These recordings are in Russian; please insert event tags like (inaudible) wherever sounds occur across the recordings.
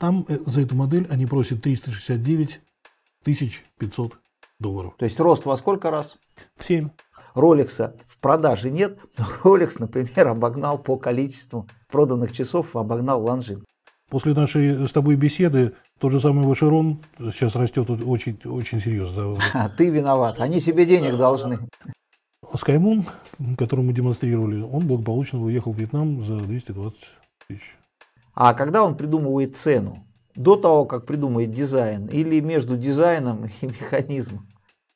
Там э, за эту модель они просят 369 500 долларов. То есть рост во сколько раз? В 7. Rolex в продаже нет, но (laughs) Rolex, например, обогнал по количеству проданных часов, обогнал Ланжин. После нашей с тобой беседы тот же самый Вашерон сейчас растет очень, очень серьезно. (laughs) А ты виноват, они себе денег должны. Скаймун, которому мы демонстрировали, он благополучно уехал в Вьетнам за 220 тысяч а когда он придумывает цену? До того, как придумает дизайн? Или между дизайном (laughs) и механизмом?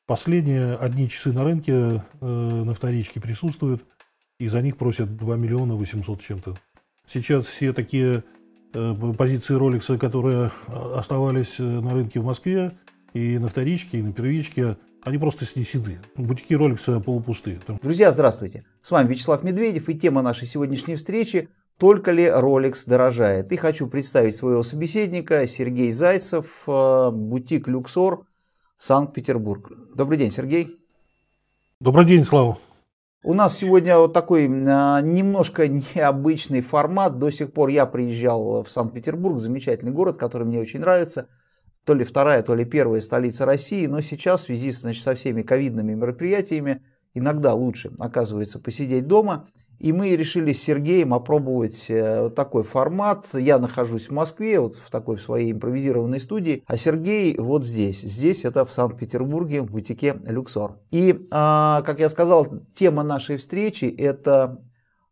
Последние одни часы на рынке э, на вторичке присутствуют, и за них просят 2 миллиона 800 чем-то. Сейчас все такие э, позиции Rolex, которые э, оставались э, на рынке в Москве, и на вторичке, и на первичке, они просто снесены. Бутики Rolex полупустые. Друзья, здравствуйте. С вами Вячеслав Медведев и тема нашей сегодняшней встречи – только ли Rolex дорожает? И хочу представить своего собеседника Сергей Зайцев, э, бутик Люксор, Санкт-Петербург. Добрый день, Сергей. Добрый день, Слава. У нас сегодня вот такой э, немножко необычный формат. До сих пор я приезжал в Санкт-Петербург, замечательный город, который мне очень нравится. То ли вторая, то ли первая столица России. Но сейчас в связи значит, со всеми ковидными мероприятиями иногда лучше оказывается посидеть дома – и мы решили с Сергеем опробовать э, такой формат. Я нахожусь в Москве, вот в такой своей импровизированной студии, а Сергей вот здесь. Здесь это в Санкт-Петербурге, в бутике «Люксор». И, а, как я сказал, тема нашей встречи – это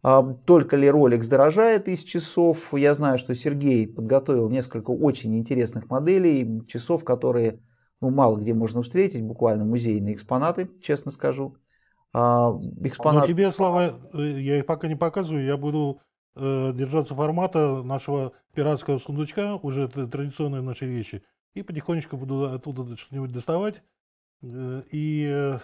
а, только ли роликс дорожает из часов. Я знаю, что Сергей подготовил несколько очень интересных моделей часов, которые ну, мало где можно встретить, буквально музейные экспонаты, честно скажу. А, экспонат... Но тебе слова э, я их пока не показываю, я буду э, держаться формата нашего пиратского сундучка, уже традиционные наши вещи, и потихонечку буду оттуда что-нибудь доставать, э, и э,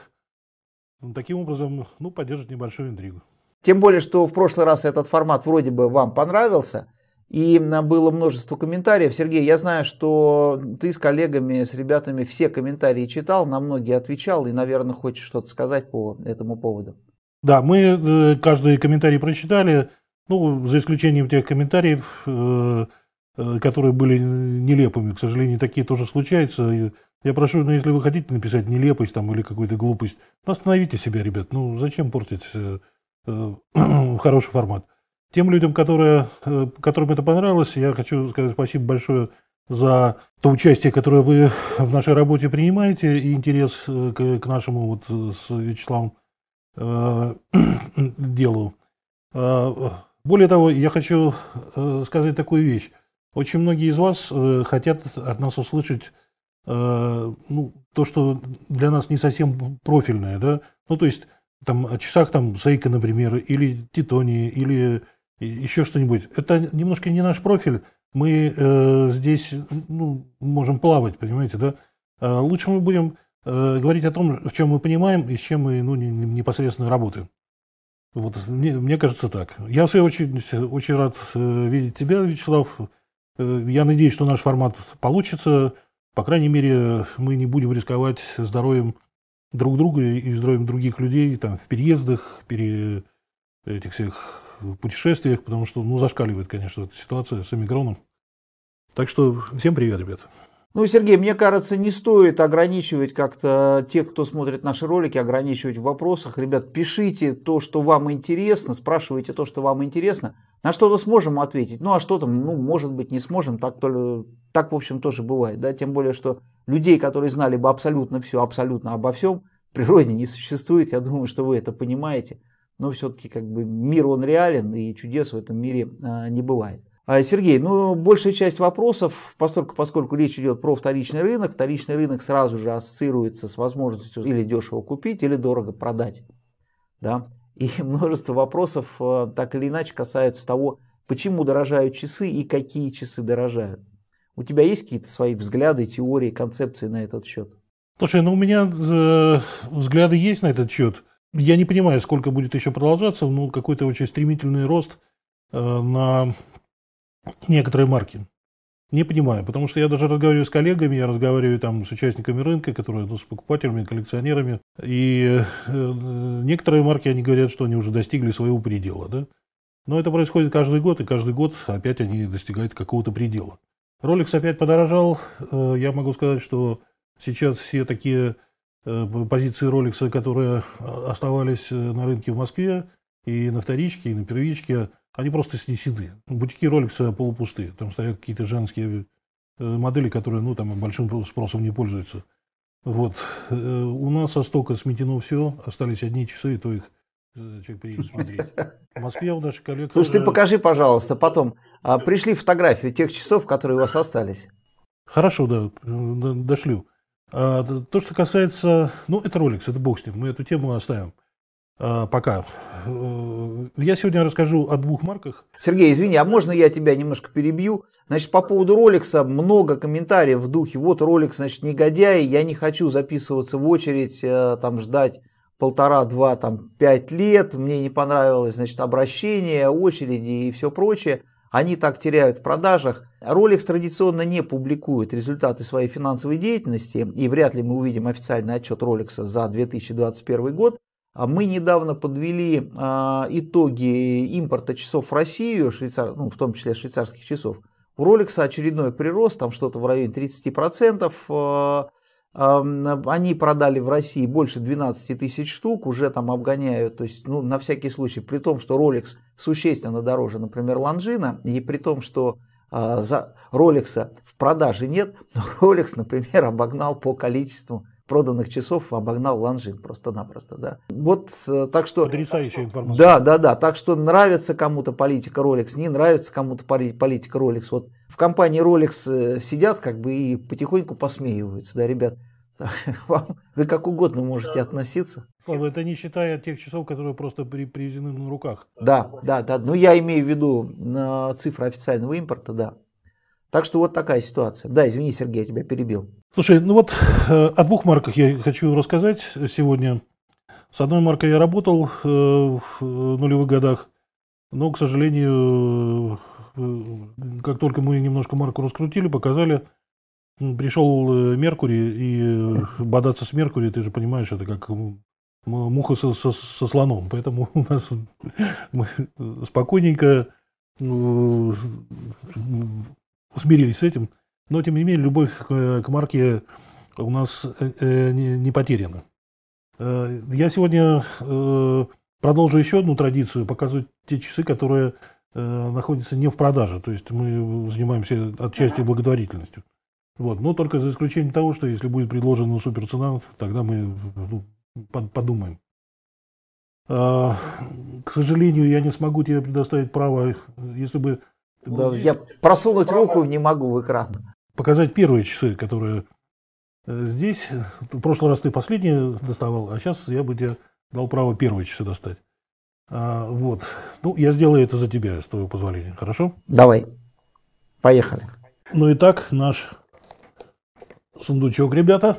таким образом, ну, поддерживать небольшую интригу. Тем более, что в прошлый раз этот формат вроде бы вам понравился – и было множество комментариев. Сергей, я знаю, что ты с коллегами, с ребятами все комментарии читал, на многие отвечал и, наверное, хочешь что-то сказать по этому поводу. Да, мы э, каждый комментарий прочитали, ну, за исключением тех комментариев, э, э, которые были нелепыми. К сожалению, такие тоже случаются. Я прошу, ну, если вы хотите написать нелепость там или какую-то глупость, ну, остановите себя, ребят. Ну, зачем портить (clears throat) хороший формат? Тем людям, которые, э, которым это понравилось, я хочу сказать спасибо большое за то участие, которое вы в нашей работе принимаете, и интерес э, к, к нашему вот э, с Вячеславом э, (clears throat) делу. А, более того, я хочу сказать такую вещь. Очень многие из вас хотят от нас услышать ну, то, что для нас не совсем профильное, да, ну, то есть там о часах там Сейка, например, или Титонии, или еще что-нибудь. Это немножко не наш профиль. Мы э, здесь ну, можем плавать, понимаете, да? А лучше мы будем э, говорить о том, в чем мы понимаем и с чем мы ну, не, не, непосредственно работаем. Вот, мне, мне кажется так. Я, в свою очередь, очень рад э, видеть тебя, Вячеслав. Э, я надеюсь, что наш формат получится. По крайней мере, мы не будем рисковать здоровьем друг друга и здоровьем других людей там, в переездах, пере, этих всех путешествиях, потому что, ну, зашкаливает, конечно, эта ситуация с омикроном. Так что всем привет, ребят. Ну, Сергей, мне кажется, не стоит ограничивать как-то тех, кто смотрит наши ролики, ограничивать в вопросах. Ребят, пишите то, что вам интересно, спрашивайте то, что вам интересно. На что-то сможем ответить, ну а что там, ну, может быть, не сможем, так, то ли, так в общем, тоже бывает. Да? Тем более, что людей, которые знали бы абсолютно все, абсолютно обо всем, в природе не существует. Я думаю, что вы это понимаете но все-таки как бы мир он реален, и чудес в этом мире а, не бывает. А, Сергей, ну, большая часть вопросов, поскольку, поскольку речь идет про вторичный рынок, вторичный рынок сразу же ассоциируется с возможностью или дешево купить, или дорого продать. Да? И (laughs) множество вопросов а, так или иначе касаются того, почему дорожают часы и какие часы дорожают. У тебя есть какие-то свои взгляды, теории, концепции на этот счет? Слушай, ну у меня э, взгляды есть на этот счет. Я не понимаю, сколько будет еще продолжаться, но ну, какой-то очень стремительный рост э, на некоторые марки. Не понимаю, потому что я даже разговариваю с коллегами, я разговариваю там с участниками рынка, которые ну, с покупателями, коллекционерами, и э, некоторые марки, они говорят, что они уже достигли своего предела, да? Но это происходит каждый год, и каждый год опять они достигают какого-то предела. Rolex опять подорожал, э, я могу сказать, что сейчас все такие Э, позиции Rolex, которые э, оставались э, на рынке в Москве, и на вторичке, и на первичке, они просто снесены. Бутики Rolex полупустые, там стоят какие-то женские модели, которые ну, там большим спросом не пользуются. Вот. У нас со стока сметено все, остались одни часы, и то их человек приедет смотреть. В Москве у нашей коллекции... Слушай, ты покажи, пожалуйста, потом. А, пришли фотографию тех часов, которые у вас остались. Хорошо, да, дошлю. Да, а, то, что касается... Ну, это роликс, это бог с ним, мы эту тему оставим а, пока. Э, я сегодня расскажу о двух марках. Сергей, извини, а можно я тебя немножко перебью? Значит, по поводу Роликса много комментариев в духе. Вот Роликс, значит, негодяй, я не хочу записываться в очередь, э, там ждать полтора, два, там, пять лет, мне не понравилось, значит, обращение, очереди и все прочее. Они так теряют в продажах. Rolex традиционно не публикует результаты своей финансовой деятельности, и вряд ли мы увидим официальный отчет Rolex за 2021 год. А мы недавно подвели а, итоги импорта часов в Россию, швейцар, ну, в том числе швейцарских часов. У Rolex очередной прирост, там что-то в районе 30%. Они продали в России больше 12 тысяч штук, уже там обгоняют, то есть, ну, на всякий случай, при том, что Rolex существенно дороже, например, Ланжина, и при том, что э, за Rolex в продаже нет, (laughs) но Rolex, например, обогнал по количеству проданных часов обогнал Ланжин просто-напросто, да. Вот э, так что... Потрясающая информация. Да, да, да. Так что нравится кому-то политика Rolex, не нравится кому-то политика Rolex. Вот в компании Rolex э, сидят как бы и потихоньку посмеиваются, да, ребят, (laughs) вам, вы как угодно можете да. относиться. Слава, это не считая тех часов, которые просто при, привезены на руках. Да, да, да. Ну, я имею в виду на цифры официального импорта, да. Так что вот такая ситуация. Да, извини, Сергей, я тебя перебил. Слушай, ну вот э, о двух марках я хочу рассказать сегодня. С одной маркой я работал э, в нулевых годах, но, к сожалению, Э, как только мы немножко марку раскрутили, показали, пришел э, Меркурий, и э, бодаться с Меркурием, ты же понимаешь, это как муха со, со, со слоном. Поэтому у нас (laughs) мы спокойненько ну, смирились с этим. Но, тем не менее, любовь к, марке у нас не потеряна. Я сегодня продолжу еще одну традицию, показывать те часы, которые Э, находится не в продаже. То есть мы занимаемся отчасти благотворительностью. Вот. Но только за исключением того, что если будет предложена суперцена, тогда мы ну, подумаем. А, к сожалению, я не смогу тебе предоставить право, если бы... Да, я просунуть право... руку не могу в экран. Показать первые часы, которые э, здесь. В прошлый раз ты последние доставал, а сейчас я бы тебе дал право первые часы достать. А, вот. Ну, я сделаю это за тебя, с твоего позволения, хорошо? Давай. Поехали. Ну и так, наш сундучок, ребята.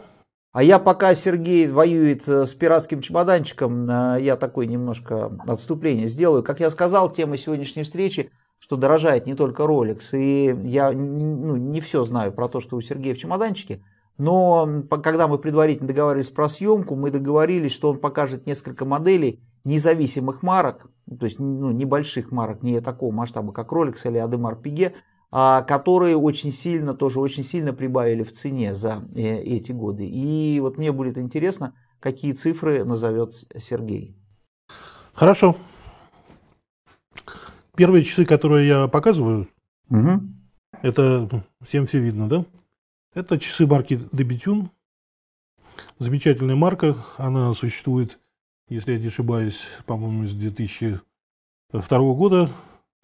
А я пока Сергей воюет э, с пиратским чемоданчиком, а, я такое немножко отступление сделаю. Как я сказал, тема сегодняшней встречи, что дорожает не только Rolex. И я ну, не все знаю про то, что у Сергея в чемоданчике. Но когда мы предварительно договорились про съемку, мы договорились, что он покажет несколько моделей, независимых марок, то есть ну, небольших марок, не такого масштаба, как Rolex или Ademar Piguet, а, которые очень сильно, тоже очень сильно прибавили в цене за э, эти годы. И вот мне будет интересно, какие цифры назовет Сергей. Хорошо. Первые часы, которые я показываю, угу. это всем все видно, да? Это часы марки Debitune. Замечательная марка, она существует если я не ошибаюсь, по-моему, с 2002 года,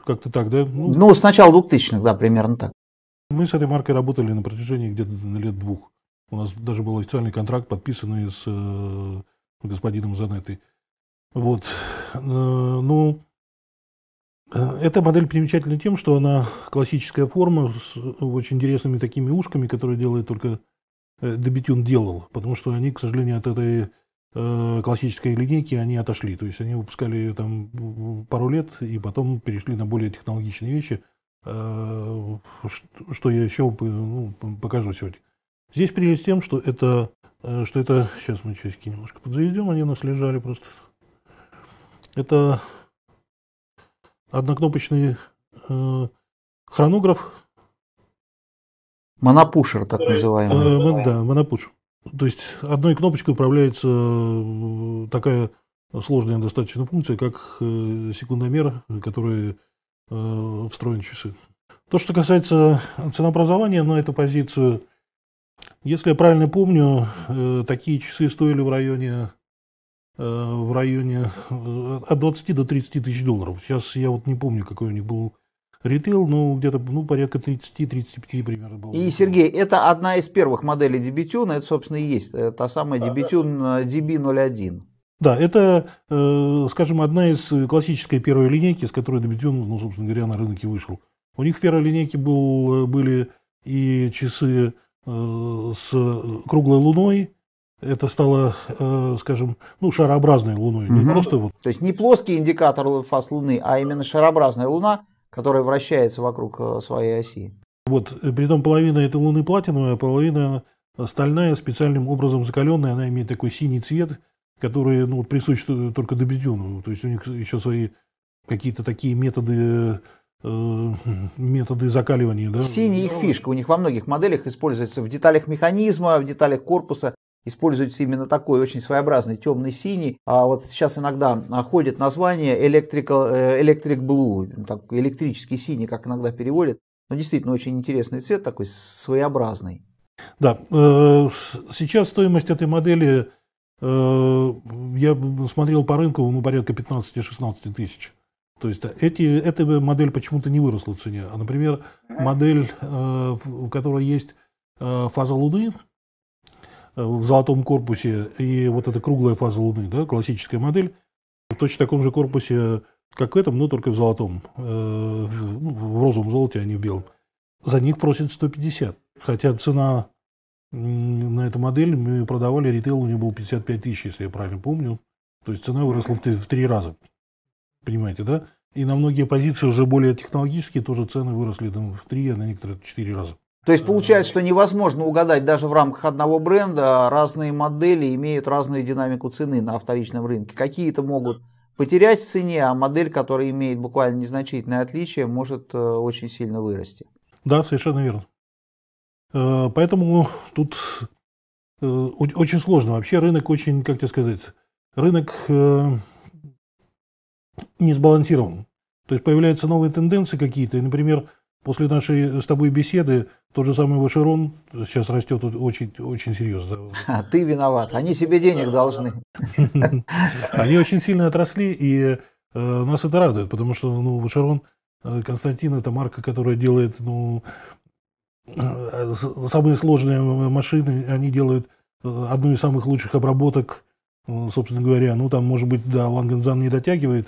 как-то так, да? Ну, ну с начала 2000-х, да, примерно так. Мы с этой маркой работали на протяжении где-то лет двух. У нас даже был официальный контракт, подписанный с э, господином Занетой. Вот. Э, ну, э, эта модель примечательна тем, что она классическая форма с э, очень интересными такими ушками, которые делает только э, Дебетюн делал, потому что они, к сожалению, от этой Э, классической линейки они отошли. То есть они выпускали там пару лет и потом перешли на более технологичные вещи, э, что я еще ну, покажу сегодня. Здесь прелесть тем, что это, э, что это, сейчас мы часики немножко подзаведем, они у нас лежали просто. Это однокнопочный э, хронограф. Монопушер, так называемый. Э, э, да, монопушер. То есть одной кнопочкой управляется э, такая сложная достаточно функция, как э, секундомер, который э, встроен в часы. То, что касается ценообразования на эту позицию, если я правильно помню, такие часы стоили в районе в районе от 20 до 30 тысяч долларов. Сейчас я вот не помню, какой у них был Ритейл, ну, где-то ну, порядка 30-35 примерно было. И, Сергей, это одна из первых моделей Дебютюна, это, собственно, и есть э, та самая да, Дебютюн да. Э, DB01. Да, это, э, скажем, одна из классической первой линейки, с которой Дебютюн, ну, собственно говоря, на рынке вышел. У них в первой линейке был, были и часы с круглой луной, это стало, скажем, ну, шарообразной луной, угу. не просто вот. То есть не плоский индикатор фаз Луны, а именно шарообразная Луна, которая вращается вокруг э, своей оси. Вот, э, при том половина этой луны платиновая, половина стальная, специальным образом закаленная, она имеет такой синий цвет, который ну, присущ только Добедюну. То есть у них еще свои какие-то такие методы э, хм, методы закаливания. Да? Синяя их ну, фишка. У них во многих моделях используется в деталях механизма, в деталях корпуса используется именно такой очень своеобразный темный-синий. А вот сейчас иногда а, ходит название Electrical, э, Electric Blue, так, электрический синий, как иногда переводят. Но действительно очень интересный цвет, такой своеобразный. Да, э, сейчас стоимость этой модели, э, я смотрел по рынку, ну, порядка 15-16 тысяч. То есть эти, эта модель почему-то не выросла в цене. А, например, модель, у которой есть фаза Луны, Э, в золотом корпусе и вот эта круглая фаза Луны, да, классическая модель, в точно таком же корпусе, как в этом, но только в золотом, э, ну, в розовом золоте, а не в белом. За них просят 150, хотя цена на эту модель мы продавали, ритейл у нее был 55 тысяч, если я правильно помню. То есть цена выросла в три, раза. Понимаете, да? И на многие позиции уже более технологические тоже цены выросли там, в три, а на некоторые в четыре раза. То есть получается, что невозможно угадать даже в рамках одного бренда, а разные модели имеют разную динамику цены на вторичном рынке. Какие-то могут потерять в цене, а модель, которая имеет буквально незначительное отличие, может э, очень сильно вырасти. Да, совершенно верно. Э, поэтому тут э, очень сложно. Вообще рынок очень, как тебе сказать, рынок не сбалансирован. То есть появляются новые тенденции какие-то. Например, После нашей э, с тобой беседы тот же самый Вашерон сейчас растет очень, очень серьезно. (laughs) А ты виноват, они себе денег должны. (laughs) Они очень сильно отросли, и э, нас это радует, потому что ну, Вашерон э, Константин – это марка, которая делает ну, самые сложные машины, они делают одну из самых лучших обработок, собственно говоря. Ну, там, может быть, да, Лангензан не дотягивает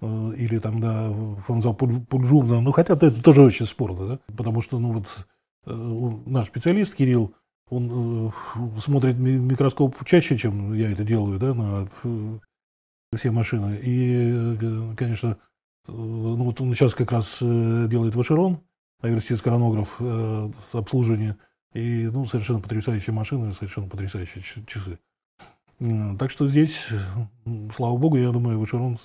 Э, или там, да, Фанза Пуджумна, ну, хотя это тоже очень спорно, да, потому что, ну, вот э, наш специалист Кирилл, он э, смотрит микроскоп чаще, чем я это делаю, да, на все машины. И, конечно, ну, вот он сейчас как раз делает Вашерон, аверсис коронограф обслуживание, и, ну, совершенно потрясающие машины, совершенно потрясающие часы. Так что здесь, слава богу, я думаю, Вашерон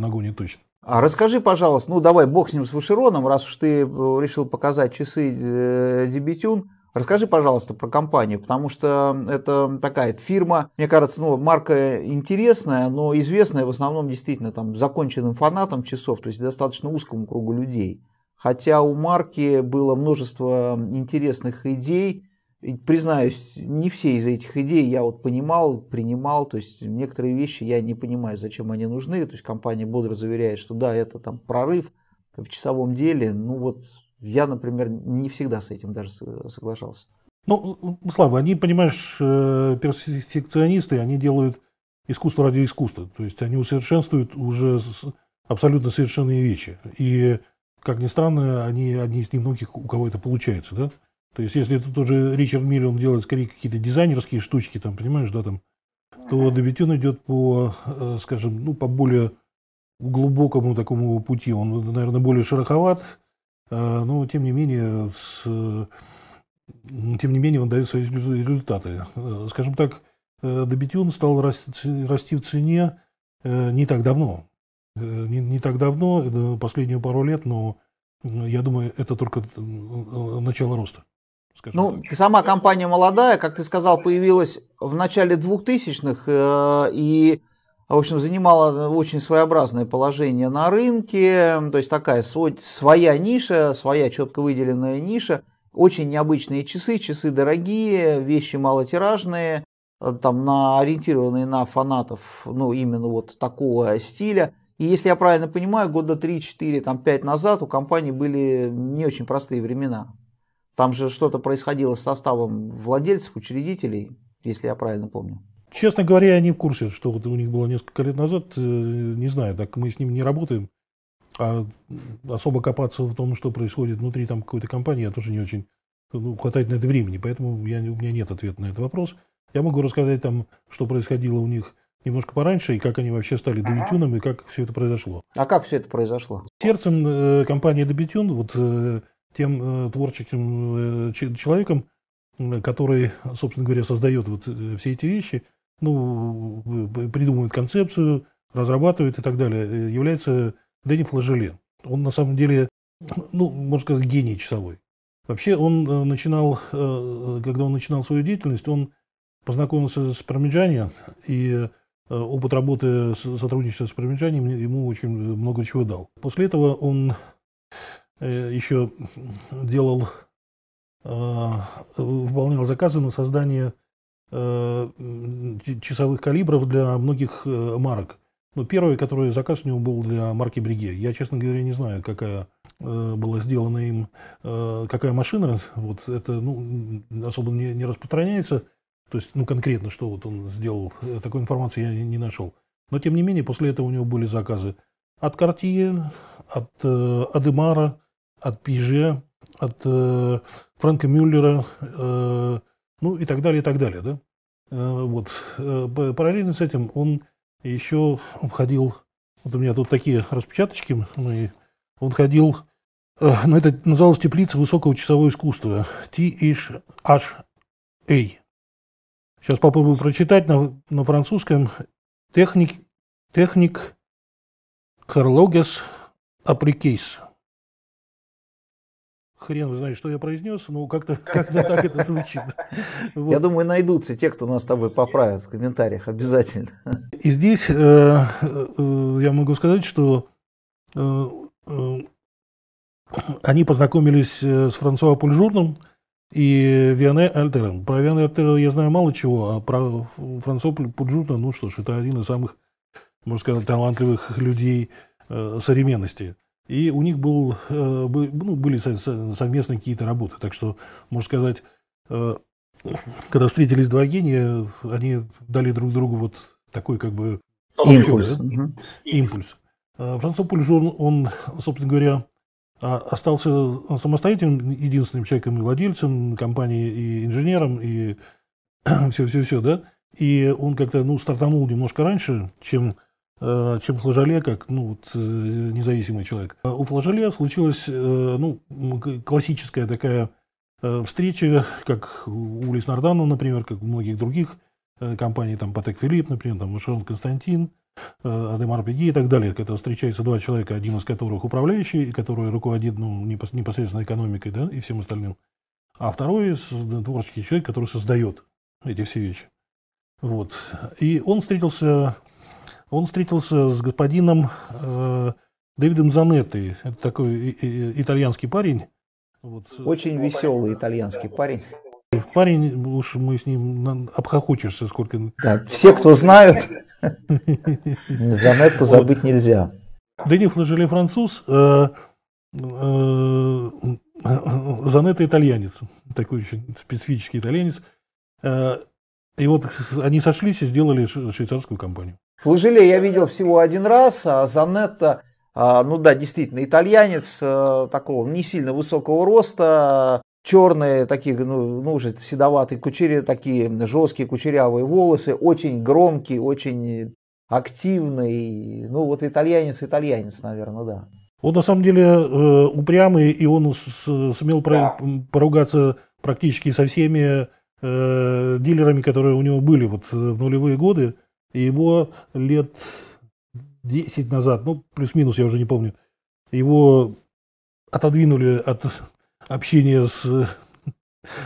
ногу не точно. А расскажи, пожалуйста, ну давай бог с ним, с Вашероном, раз уж ты э, решил показать часы э, Дебютюн, расскажи, пожалуйста, про компанию, потому что это такая фирма, мне кажется, ну, марка интересная, но известная в основном действительно там законченным фанатам часов, то есть достаточно узкому кругу людей. Хотя у марки было множество интересных идей, Признаюсь, не все из этих идей я вот понимал, принимал, то есть некоторые вещи я не понимаю, зачем они нужны, то есть компания бодро заверяет, что да, это там прорыв в часовом деле, ну вот я, например, не всегда с этим даже соглашался. Ну, ну, Слава, они, понимаешь, э, персекционисты, они делают искусство ради искусства, то есть они усовершенствуют уже абсолютно совершенные вещи, и, как ни странно, они одни из немногих, у кого это получается, да? То есть, если это тоже Ричард Милли, он делает скорее какие-то дизайнерские штучки, там, понимаешь, да, там, то Добитюн идет по, э, скажем, ну, по более глубокому такому пути. Он, наверное, более шероховат, э, но, тем не менее, с, э, тем не менее, он дает свои результаты. Скажем так, Добитюн стал расти, расти в цене не так давно. Не, не так давно, последние пару лет, но я думаю, это только начало роста скажем ну, так. сама компания молодая, как ты сказал, появилась в начале 2000-х э, и, в общем, занимала очень своеобразное положение на рынке, то есть такая своя ниша, своя четко выделенная ниша, очень необычные часы, часы дорогие, вещи малотиражные, э, там, на, ориентированные на фанатов, ну, именно вот такого стиля. И если я правильно понимаю, года 3-4, там 5 назад у компании были не очень простые времена. Там же что-то происходило с составом владельцев, учредителей, если я правильно помню. Честно говоря, я не в курсе, что вот у них было несколько лет назад. Э, не знаю, так мы с ним не работаем. А особо копаться в том, что происходит внутри там какой-то компании, я тоже не очень ну, хватает на это времени, поэтому я, у меня нет ответа на этот вопрос. Я могу рассказать там, что происходило у них немножко пораньше, и как они вообще стали Добитюном, и как все это произошло. А как все это произошло? Сердцем э, компании Добитюн, вот э, тем э, творческим э, человеком, который, собственно говоря, создает вот э, все эти вещи, ну, придумывает концепцию, разрабатывает и так далее, э, является Дэнни Флажелен. Он на самом деле, (clears throat) ну, можно сказать, гений часовой. Вообще он э, начинал, когда он начинал свою деятельность, он познакомился с Пармиджани, и опыт работы, сотрудничества с Пармиджани ему очень много чего дал. После этого он Э, еще делал, э, выполнял заказы на создание э, часовых калибров для многих марок. Ну, первый, который заказ у него был для марки Бриге. Я, честно говоря, не знаю, какая была сделана им, какая машина. Вот это ну, особо не, не распространяется. То есть, ну, конкретно, что вот он сделал. Такой информации я не нашел. Но, тем не менее, после этого у него были заказы от Cartier, от э, Адемара, от Пиже, от э, Франка Мюллера, э, ну и так далее, и так далее. Да? Э, вот. Э, параллельно с этим он еще входил, вот у меня тут такие распечаточки, мои, он ходил, э, ну, это называлось «Теплица высокого часового искусства» T H A. Сейчас попробую прочитать на, на французском. Техник, техник Карлогес Априкейс хрен знает, что я произнес, но как-то (laughs) как так это звучит. (laughs) Вот. Я думаю, найдутся те, кто нас с тобой поправит в комментариях обязательно. И здесь э, э, я могу сказать, что э, э, они познакомились э, с Франсуа Пульжурным и Виане Альтером. Про Виане Альтера я знаю мало чего, а про Франсуа Пульжурна, ну что ж, это один из самых, можно сказать, талантливых людей э, современности. И у них был, э, ну, были совместные какие-то работы. Так что, можно сказать, э, когда встретились два гения, они дали друг другу вот такой как бы импульс. Да? импульс. Э, Франсуа Пульжон, он, собственно говоря, а, остался самостоятельным, единственным человеком и владельцем компании, и инженером, и (clears throat) все-все-все, да. И он как-то, ну, стартанул немножко раньше, чем Э, чем Флажоле, как ну, вот, э, независимый человек. Э, у Флажоле случилась ну, классическая такая встреча, как у Леснардана, например, как у многих других компаний, там Патек Филипп, например, там Шерон Константин, Адемар Пеги и так далее, когда встречаются два человека, один из которых управляющий, который руководит ну, непосредственно экономикой да, и всем остальным, а второй творческий человек, который создает эти все вещи. Вот. И он встретился он встретился с господином э, Дэвидом Занетти. Это такой и, и, итальянский парень. Вот. Очень веселый итальянский парень. Парень, уж мы с ним обхохочешься сколько. Да, все, кто знают, (laughs) Занетто забыть нельзя. Дени Флажеле француз, э, э, Занетто итальянец, такой еще специфический итальянец. Э, и вот они сошлись и сделали швейцарскую компанию. Флажеле я видел всего один раз, а Занетта, а, ну да, действительно, итальянец э, такого не сильно высокого роста, черные такие, ну, ну уже седоватые кучери, такие жесткие кучерявые волосы, очень громкий, очень активный, ну вот итальянец, итальянец, наверное, да. Он на самом деле э, упрямый, и он сумел да. поругаться практически со всеми э, дилерами, которые у него были вот в нулевые годы. Его лет 10 назад, ну, плюс-минус, я уже не помню, его отодвинули от общения с,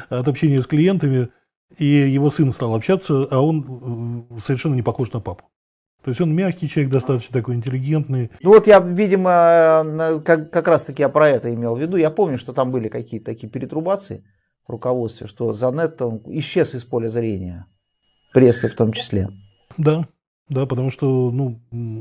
от общения с клиентами, и его сын стал общаться, а он э, совершенно не похож на папу. То есть он мягкий человек, достаточно такой интеллигентный. Ну вот я, видимо, как, как раз-таки я про это имел в виду. Я помню, что там были какие-то такие перетрубации в руководстве, что Занетто исчез из поля зрения, прессы в том числе. Да, да, потому что, ну,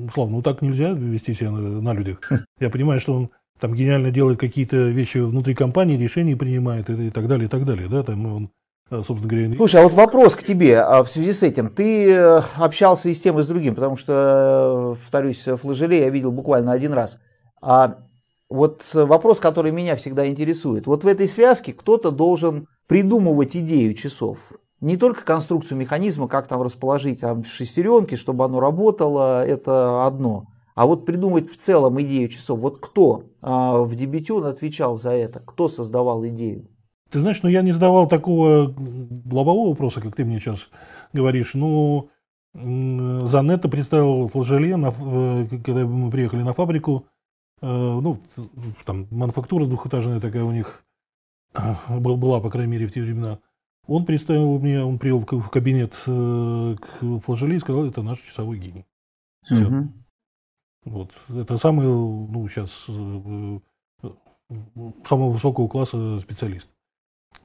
условно, ну так нельзя вести себя на, на людях. Хм. Я понимаю, что он там гениально делает какие-то вещи внутри компании, решения принимает и, и так далее, и так далее, да, там он э, собственно говоря. Слушай, а вот вопрос к тебе а, в связи с этим. Ты э, общался и с тем, и с другим, потому что, э, повторюсь, флажелей я видел буквально один раз. А вот вопрос, который меня всегда интересует. Вот в этой связке кто-то должен придумывать идею часов не только конструкцию механизма, как там расположить там, шестеренки, чтобы оно работало, это одно. А вот придумать в целом идею часов, вот кто а, в дебютен отвечал за это, кто создавал идею? Ты знаешь, ну я не задавал такого лобового вопроса, как ты мне сейчас говоришь. Но ну, Занетто представил флажоле, э, когда мы приехали на фабрику. Э, ну, там мануфактура двухэтажная такая у них э, была, по крайней мере, в те времена. Он представил мне, он привел в кабинет э, к Флажели и сказал, это наш часовой гений. Все. Угу. Вот. Это самый, ну, сейчас э, самого высокого класса специалист.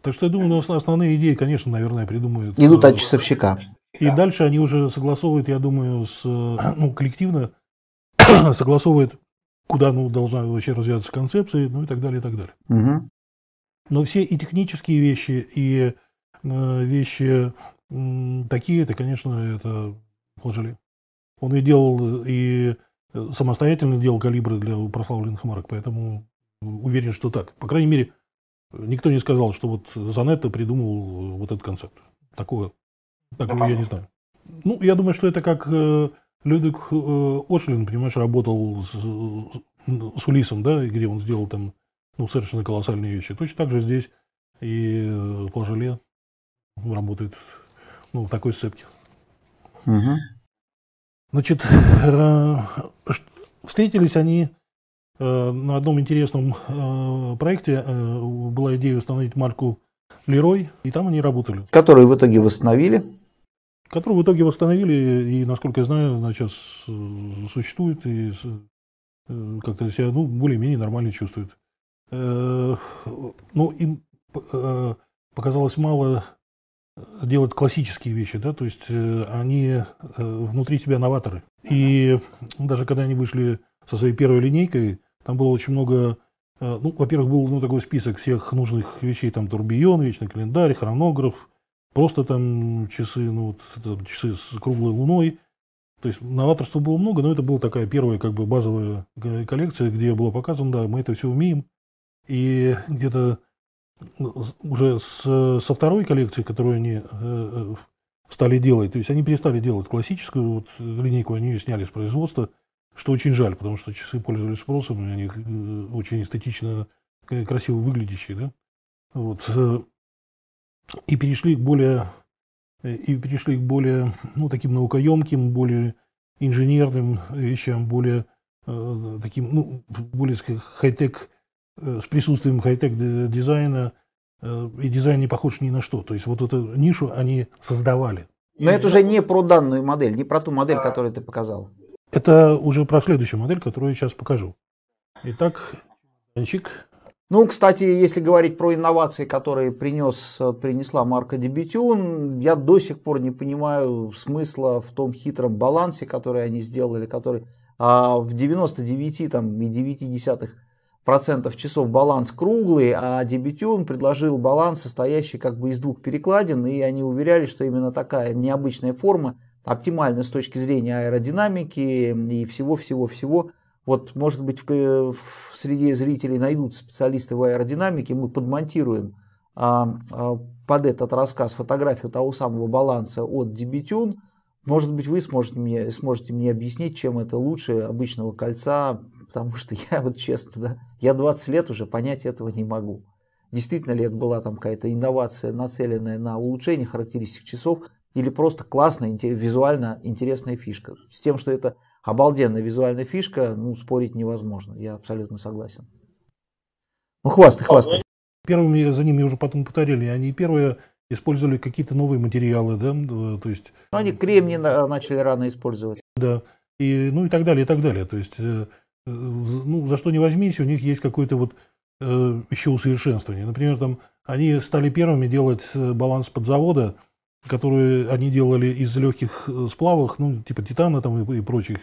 Так что я думаю, у нас основные идеи, конечно, наверное, придумают. Идут э, от часовщика. И да. дальше они уже согласовывают, я думаю, с, (clears throat) ну, коллективно (clears throat) согласовывают, куда ну, должна вообще развиваться концепция, ну и так далее, и так далее. Угу. Но все и технические вещи, и Э, вещи такие, это, конечно, это Флажели. Он и делал, и э, самостоятельно делал калибры для прославленных марок, поэтому уверен, что так. По крайней мере, никто не сказал, что вот Занетто придумал э, вот этот концепт. Такого, такого я не знаю. Ну, я думаю, что это как Людвиг Ошлин, понимаешь, работал с, с Улисом, да, где он сделал там ну, совершенно колоссальные вещи. Точно так же здесь и Флажеле работают ну, в такой сцепке. Угу. Значит, э, встретились они э, на одном интересном э, проекте. Была идея установить марку Лерой, и там они работали. Которую в итоге восстановили? Которую в итоге восстановили, и, насколько я знаю, она сейчас существует, и как-то себя ну, более-менее нормально чувствует. Но ну, им показалось мало делают классические вещи, да, то есть э, они э, внутри себя новаторы. И ну, даже когда они вышли со своей первой линейкой, там было очень много, э, ну, во-первых, был ну, такой список всех нужных вещей, там турбион, вечный календарь, хронограф, просто там часы, ну, вот, там, часы с круглой луной. То есть новаторства было много, но это была такая первая как бы базовая э, коллекция, где было показано, да, мы это все умеем. И где-то уже с, со второй коллекции, которую они э, э, стали делать, то есть они перестали делать классическую вот, линейку, они ее сняли с производства, что очень жаль, потому что часы пользовались спросом, и они э, очень эстетично, э, красиво выглядящие, да? Вот. И перешли к более, и перешли к более, ну, таким наукоемким, более инженерным вещам, более э, таким, ну, более, хай-тек Э, с присутствием хай-тек дизайна, э, и дизайн не похож ни на что. То есть вот эту нишу они создавали. Но и это уже не про данную модель, не про ту модель, а... которую ты показал. Это уже про следующую модель, которую я сейчас покажу. Итак, чик. Ну, кстати, если говорить про инновации, которые принес, э, принесла марка Дебютюн, я до сих пор не понимаю смысла в том хитром балансе, который они сделали, который а, в 99 там, и 9 десятых процентов часов баланс круглый, а Дебютюн предложил баланс, состоящий как бы из двух перекладин, и они уверяли, что именно такая необычная форма оптимальна с точки зрения аэродинамики и всего-всего-всего. Вот, может быть, в, в среде зрителей найдут специалисты в аэродинамике, мы подмонтируем а, а, под этот рассказ фотографию того самого баланса от Дебютюн. Может быть, вы сможете мне, сможете мне объяснить, чем это лучше обычного кольца, потому что я вот честно, да, я 20 лет уже понять этого не могу. Действительно ли это была там какая-то инновация, нацеленная на улучшение характеристик часов, или просто классная, визуально интересная фишка. С тем, что это обалденная визуальная фишка, ну, спорить невозможно. Я абсолютно согласен. Ну, хвасты, хвасты. Первыми за ними уже потом повторили. Они первые использовали какие-то новые материалы, да, то есть... Ну, они кремний начали рано использовать. Да, и, ну и так далее, и так далее. То есть э, Э, ну, за что не возьмись, у них есть какое-то вот э, еще усовершенствование. Например, там они стали первыми делать э, баланс подзавода, который они делали из легких э, сплавов, ну, типа титана там и, и прочих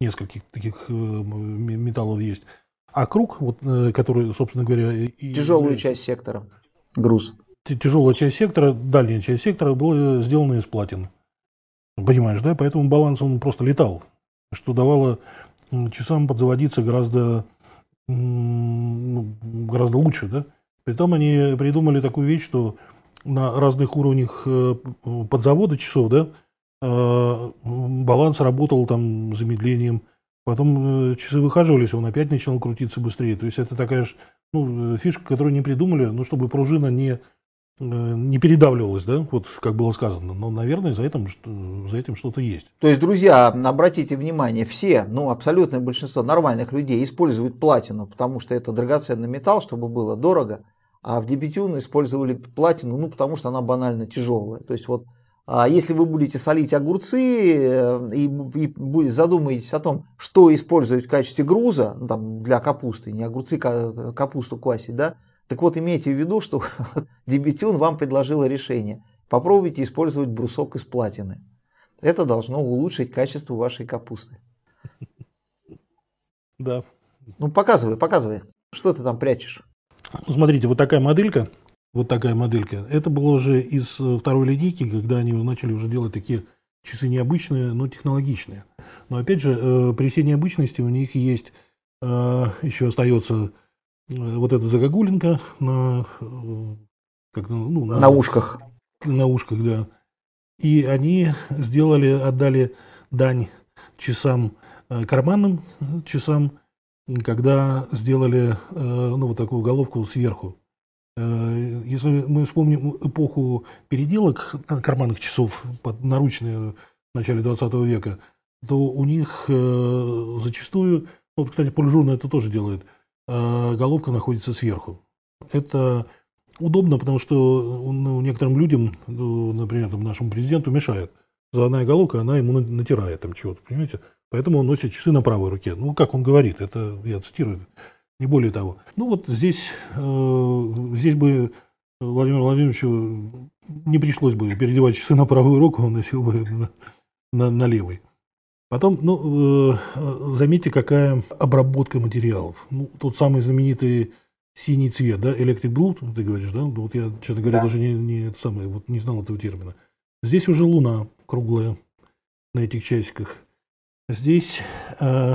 нескольких таких металлов есть. А круг, вот, который, собственно говоря... И Тяжелую и... часть сектора, груз. Тяжелая часть сектора, дальняя часть сектора была сделана из платин. Понимаешь, да? Поэтому баланс он просто летал, что давало часам подзаводиться гораздо, ну, гораздо лучше. Да? Притом они придумали такую вещь, что на разных уровнях э, подзавода часов да, э, баланс работал там замедлением, потом э, часы выхаживались, он опять начал крутиться быстрее. То есть это такая же ну, фишка, которую не придумали, но чтобы пружина не Э, не передавливалось, да, вот как было сказано, но, наверное, за этим, за этим что-то есть. То есть, друзья, обратите внимание, все, ну, абсолютное большинство нормальных людей используют платину, потому что это драгоценный металл, чтобы было дорого, а в дебютюн использовали платину, ну, потому что она банально тяжелая. То есть, вот, а если вы будете солить огурцы э, и, и задумаетесь о том, что использовать в качестве груза, ну, там, для капусты, не огурцы, капусту квасить, да, так вот, имейте в виду, что (laughs) Дебетюн вам предложила решение. Попробуйте использовать брусок из платины. Это должно улучшить качество вашей капусты. Да. Ну, показывай, показывай. Что ты там прячешь? Ну, смотрите, вот такая моделька. Вот такая моделька. Это было уже из э, второй линейки, когда они начали уже делать такие часы необычные, но технологичные. Но опять же, э, при всей необычности у них есть, э, еще остается Э, вот эта загогулинка на, э, как, ну, на, на ушках. На ушках, да. И они сделали, отдали дань часам э, карманным, часам, когда сделали ну, вот такую головку сверху. Если мы вспомним эпоху переделок карманных часов, наручные в начале 20 века, то у них зачастую, ну, вот, кстати, Поль это тоже делает – Э, головка находится сверху. Это удобно, потому что э, ну, некоторым людям, ну, например, там, нашему президенту мешает. Заодная головка, она ему натирает там чего-то, понимаете? Поэтому он носит часы на правой руке. Ну, как он говорит, это я цитирую, не более того. Ну, вот здесь, э, здесь бы Владимиру Владимировичу не пришлось бы переодевать часы на правую руку, он носил бы на, на, на левой. Потом, ну, э, заметьте, какая обработка материалов. Ну, тот самый знаменитый синий цвет, да, Electric Blue, ты говоришь, да? Ну, вот я, честно говоря, да. даже не, не, самый, вот не знал этого термина. Здесь уже луна круглая на этих часиках. Здесь э,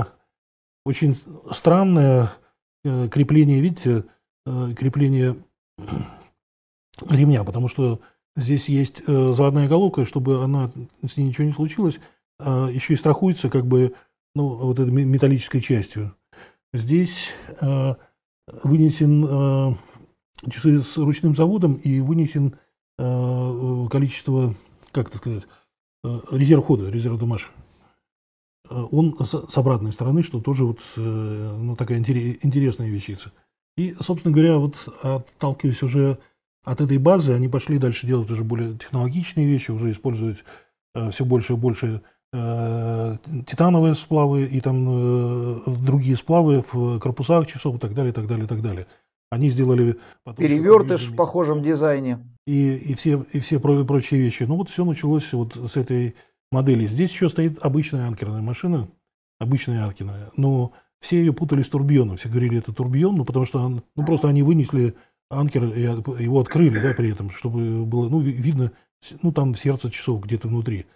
очень странное э, крепление, видите, э, крепление (clears throat) ремня, потому что здесь есть э, заводная головка, чтобы она с ней ничего не случилось, а, еще и страхуется как бы ну, вот этой металлической частью. Здесь э, вынесен э, часы с ручным заводом и вынесен э, количество, как это сказать, э, резерв хода, резерв домаш. Он с, с обратной стороны, что тоже вот, э, ну, такая интересная вещица. И, собственно говоря, вот отталкиваясь уже от этой базы, они пошли дальше делать уже более технологичные вещи, уже использовать э, все больше и больше Э, титановые сплавы и там э, другие сплавы в корпусах часов и так далее, и так далее, и так далее. Они сделали... Потом Перевертыш в похожем дизайне. И, и, все, и все прочие вещи. Ну вот все началось вот с этой модели. Здесь еще стоит обычная анкерная машина, обычная анкерная, но все ее путали с турбионом. Все говорили, это турбион, ну потому что он, ну, просто они вынесли анкер, и его открыли, да, при этом, чтобы было, ну, видно, ну, там сердце часов где-то внутри.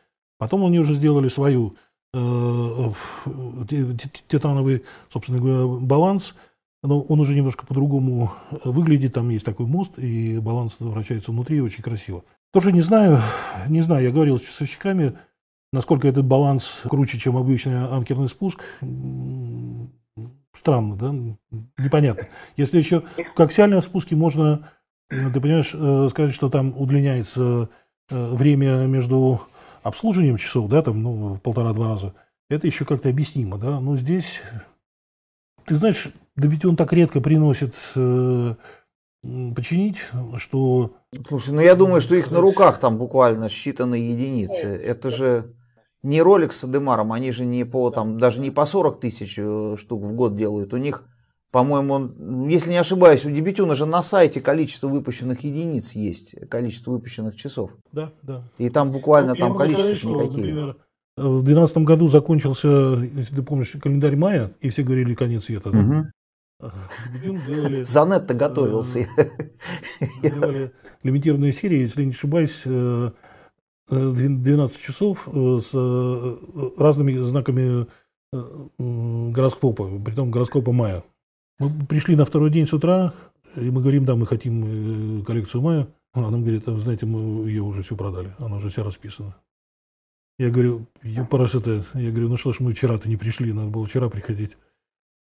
Потом они уже сделали свою э, титановый, собственно говоря, баланс, но он уже немножко по-другому э, выглядит, там есть такой мост, и баланс вращается внутри, очень красиво. Тоже не знаю, не знаю, я говорил с часовщиками, насколько этот баланс круче, чем обычный анкерный спуск, странно, да, непонятно. Если еще в коаксиальном спуске можно, ты понимаешь, э, сказать, что там удлиняется время между обслуживанием часов, да, там, ну, полтора-два раза, это еще как-то объяснимо, да, но здесь, ты знаешь, да ведь он так редко приносит э, починить, что... Слушай, ну я думаю, что их на руках там буквально считанные единицы. Это же не ролик с Адемаром, они же не по, там, даже не по 40 тысяч э, штук в год делают. У них по-моему, если не ошибаюсь, у Дебютюна же на сайте количество выпущенных единиц есть, количество выпущенных часов. Да, да. И там буквально ну, там количество сказать, никакие. например, в 2012 году закончился, если ты помнишь, календарь мая, и все говорили конец света. Да? Угу. Делали, (laughs) Занет-то э, готовился. (laughs) Делали лимитированные серии, если не ошибаюсь, 12 э, э, часов с разными знаками гороскопа, при том гороскопа мая. Мы пришли на второй день с утра, и мы говорим, да, мы хотим э, коллекцию Мая. Она нам говорит, а, знаете, мы ее уже все продали, она уже вся расписана. Я говорю, параш это, я говорю, ну что ж, мы вчера-то не пришли, надо было вчера приходить.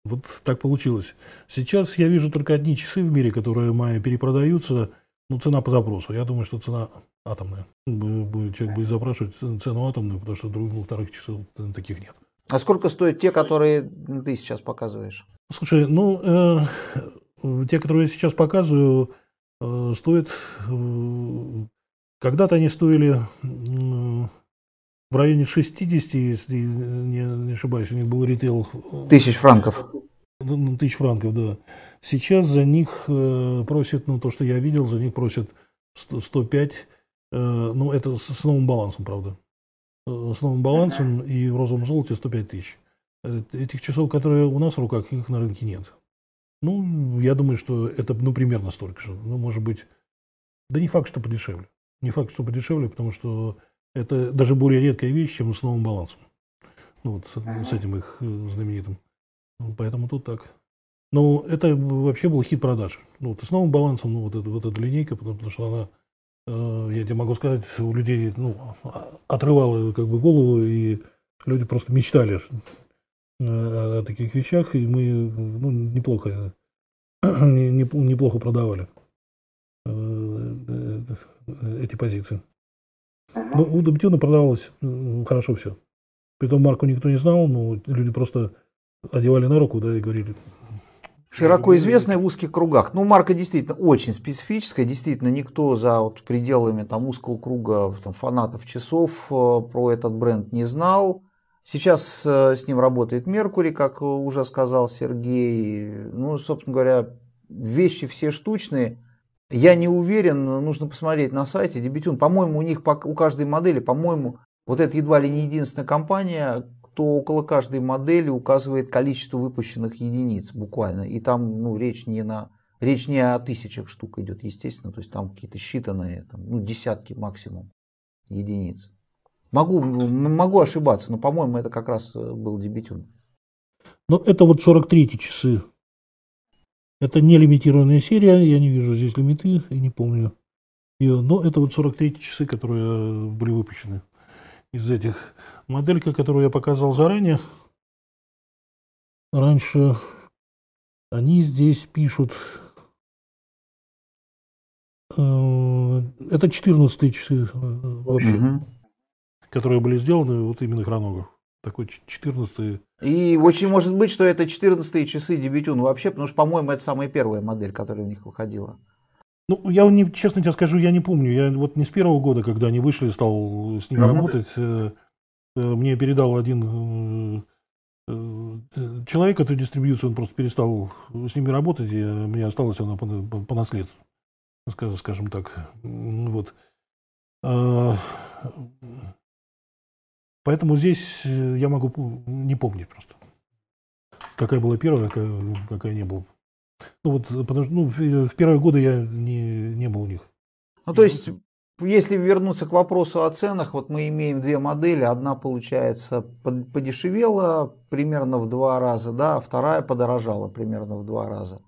Вот так получилось. Сейчас я вижу только одни часы в мире, которые Майя перепродаются, ну, цена по запросу. Я думаю, что цена атомная. Человек будет запрашивать цену атомную, потому что других вторых часов э, таких нет. А сколько стоят те, которые ты сейчас показываешь? Слушай, ну, э, те, которые я сейчас показываю, э, стоят... Э, когда-то они стоили э, в районе 60, если не, не ошибаюсь, у них был ритейл... Э, тысяч франков. Ну, ну, тысяч франков, да. Сейчас за них э, просят, ну, то, что я видел, за них просят 105, э, ну, это с, с новым балансом, правда основным э, балансом и в розовом золоте 105 тысяч. Э, этих часов, которые у нас в руках, их на рынке нет. Ну, я думаю, что это ну, примерно столько же. Ну, может быть, да не факт, что подешевле. Не факт, что подешевле, потому что это даже более редкая вещь, чем с новым балансом. Ну, вот с, ага. с этим их э, знаменитым. Ну, поэтому тут так. Но ну, это вообще был хит продаж. Ну, вот с новым балансом, ну, вот, эта, вот эта линейка, потому, потому что она Э, я тебе могу сказать, у людей ну, отрывало как бы голову, и люди просто мечтали э, о таких вещах, и мы ну, неплохо, (clears throat) неплохо продавали э, эти позиции. Ага. Ну, у Добтюна продавалось хорошо все. Притом марку никто не знал, но люди просто одевали на руку, да, и говорили, Широко известная в узких кругах. Ну, марка действительно очень специфическая. Действительно, никто за вот пределами там, узкого круга там, фанатов часов э, про этот бренд не знал. Сейчас э, с ним работает Меркурий, как уже сказал Сергей. Ну, собственно говоря, вещи все штучные. Я не уверен, нужно посмотреть на сайте Дебютюн. По-моему, у них у каждой модели, по-моему, вот это едва ли не единственная компания, что около каждой модели указывает количество выпущенных единиц буквально. И там ну, речь, не на, речь не о тысячах штук идет, естественно. То есть там какие-то считанные, там, ну, десятки максимум единиц. Могу, могу ошибаться, но, по-моему, это как раз э, был дебютюн. Но ну, это вот 43 часы. Это не лимитированная серия, я не вижу здесь лимиты, и не помню ее. Но это вот 43 часы, которые э, были выпущены из этих. Моделька, которую я показал заранее, раньше они здесь пишут, э, это 14 часы э, вообще, угу. которые были сделаны вот именно хронограф. Такой 14 И очень может быть, что это 14 часы дебютюн вообще, потому что, по-моему, это самая первая модель, которая у них выходила. Ну, я не, честно тебе скажу, я не помню. Я вот не с первого года, когда они вышли, стал с ними угу. работать. Э, Э, мне передал один э, э, человек эту дистрибьюцию, он просто перестал с ними работать, и мне осталось она по, по наследству, скажем так. Вот. А, поэтому здесь я могу не помнить просто, какая была первая, какая, какая не была. Ну вот, потому что ну, в первые годы я не, не был у них. Ну, то есть ну, если вернуться к вопросу о ценах, вот мы имеем две модели. Одна, получается, подешевела примерно в два раза, да, а вторая подорожала примерно в два раза.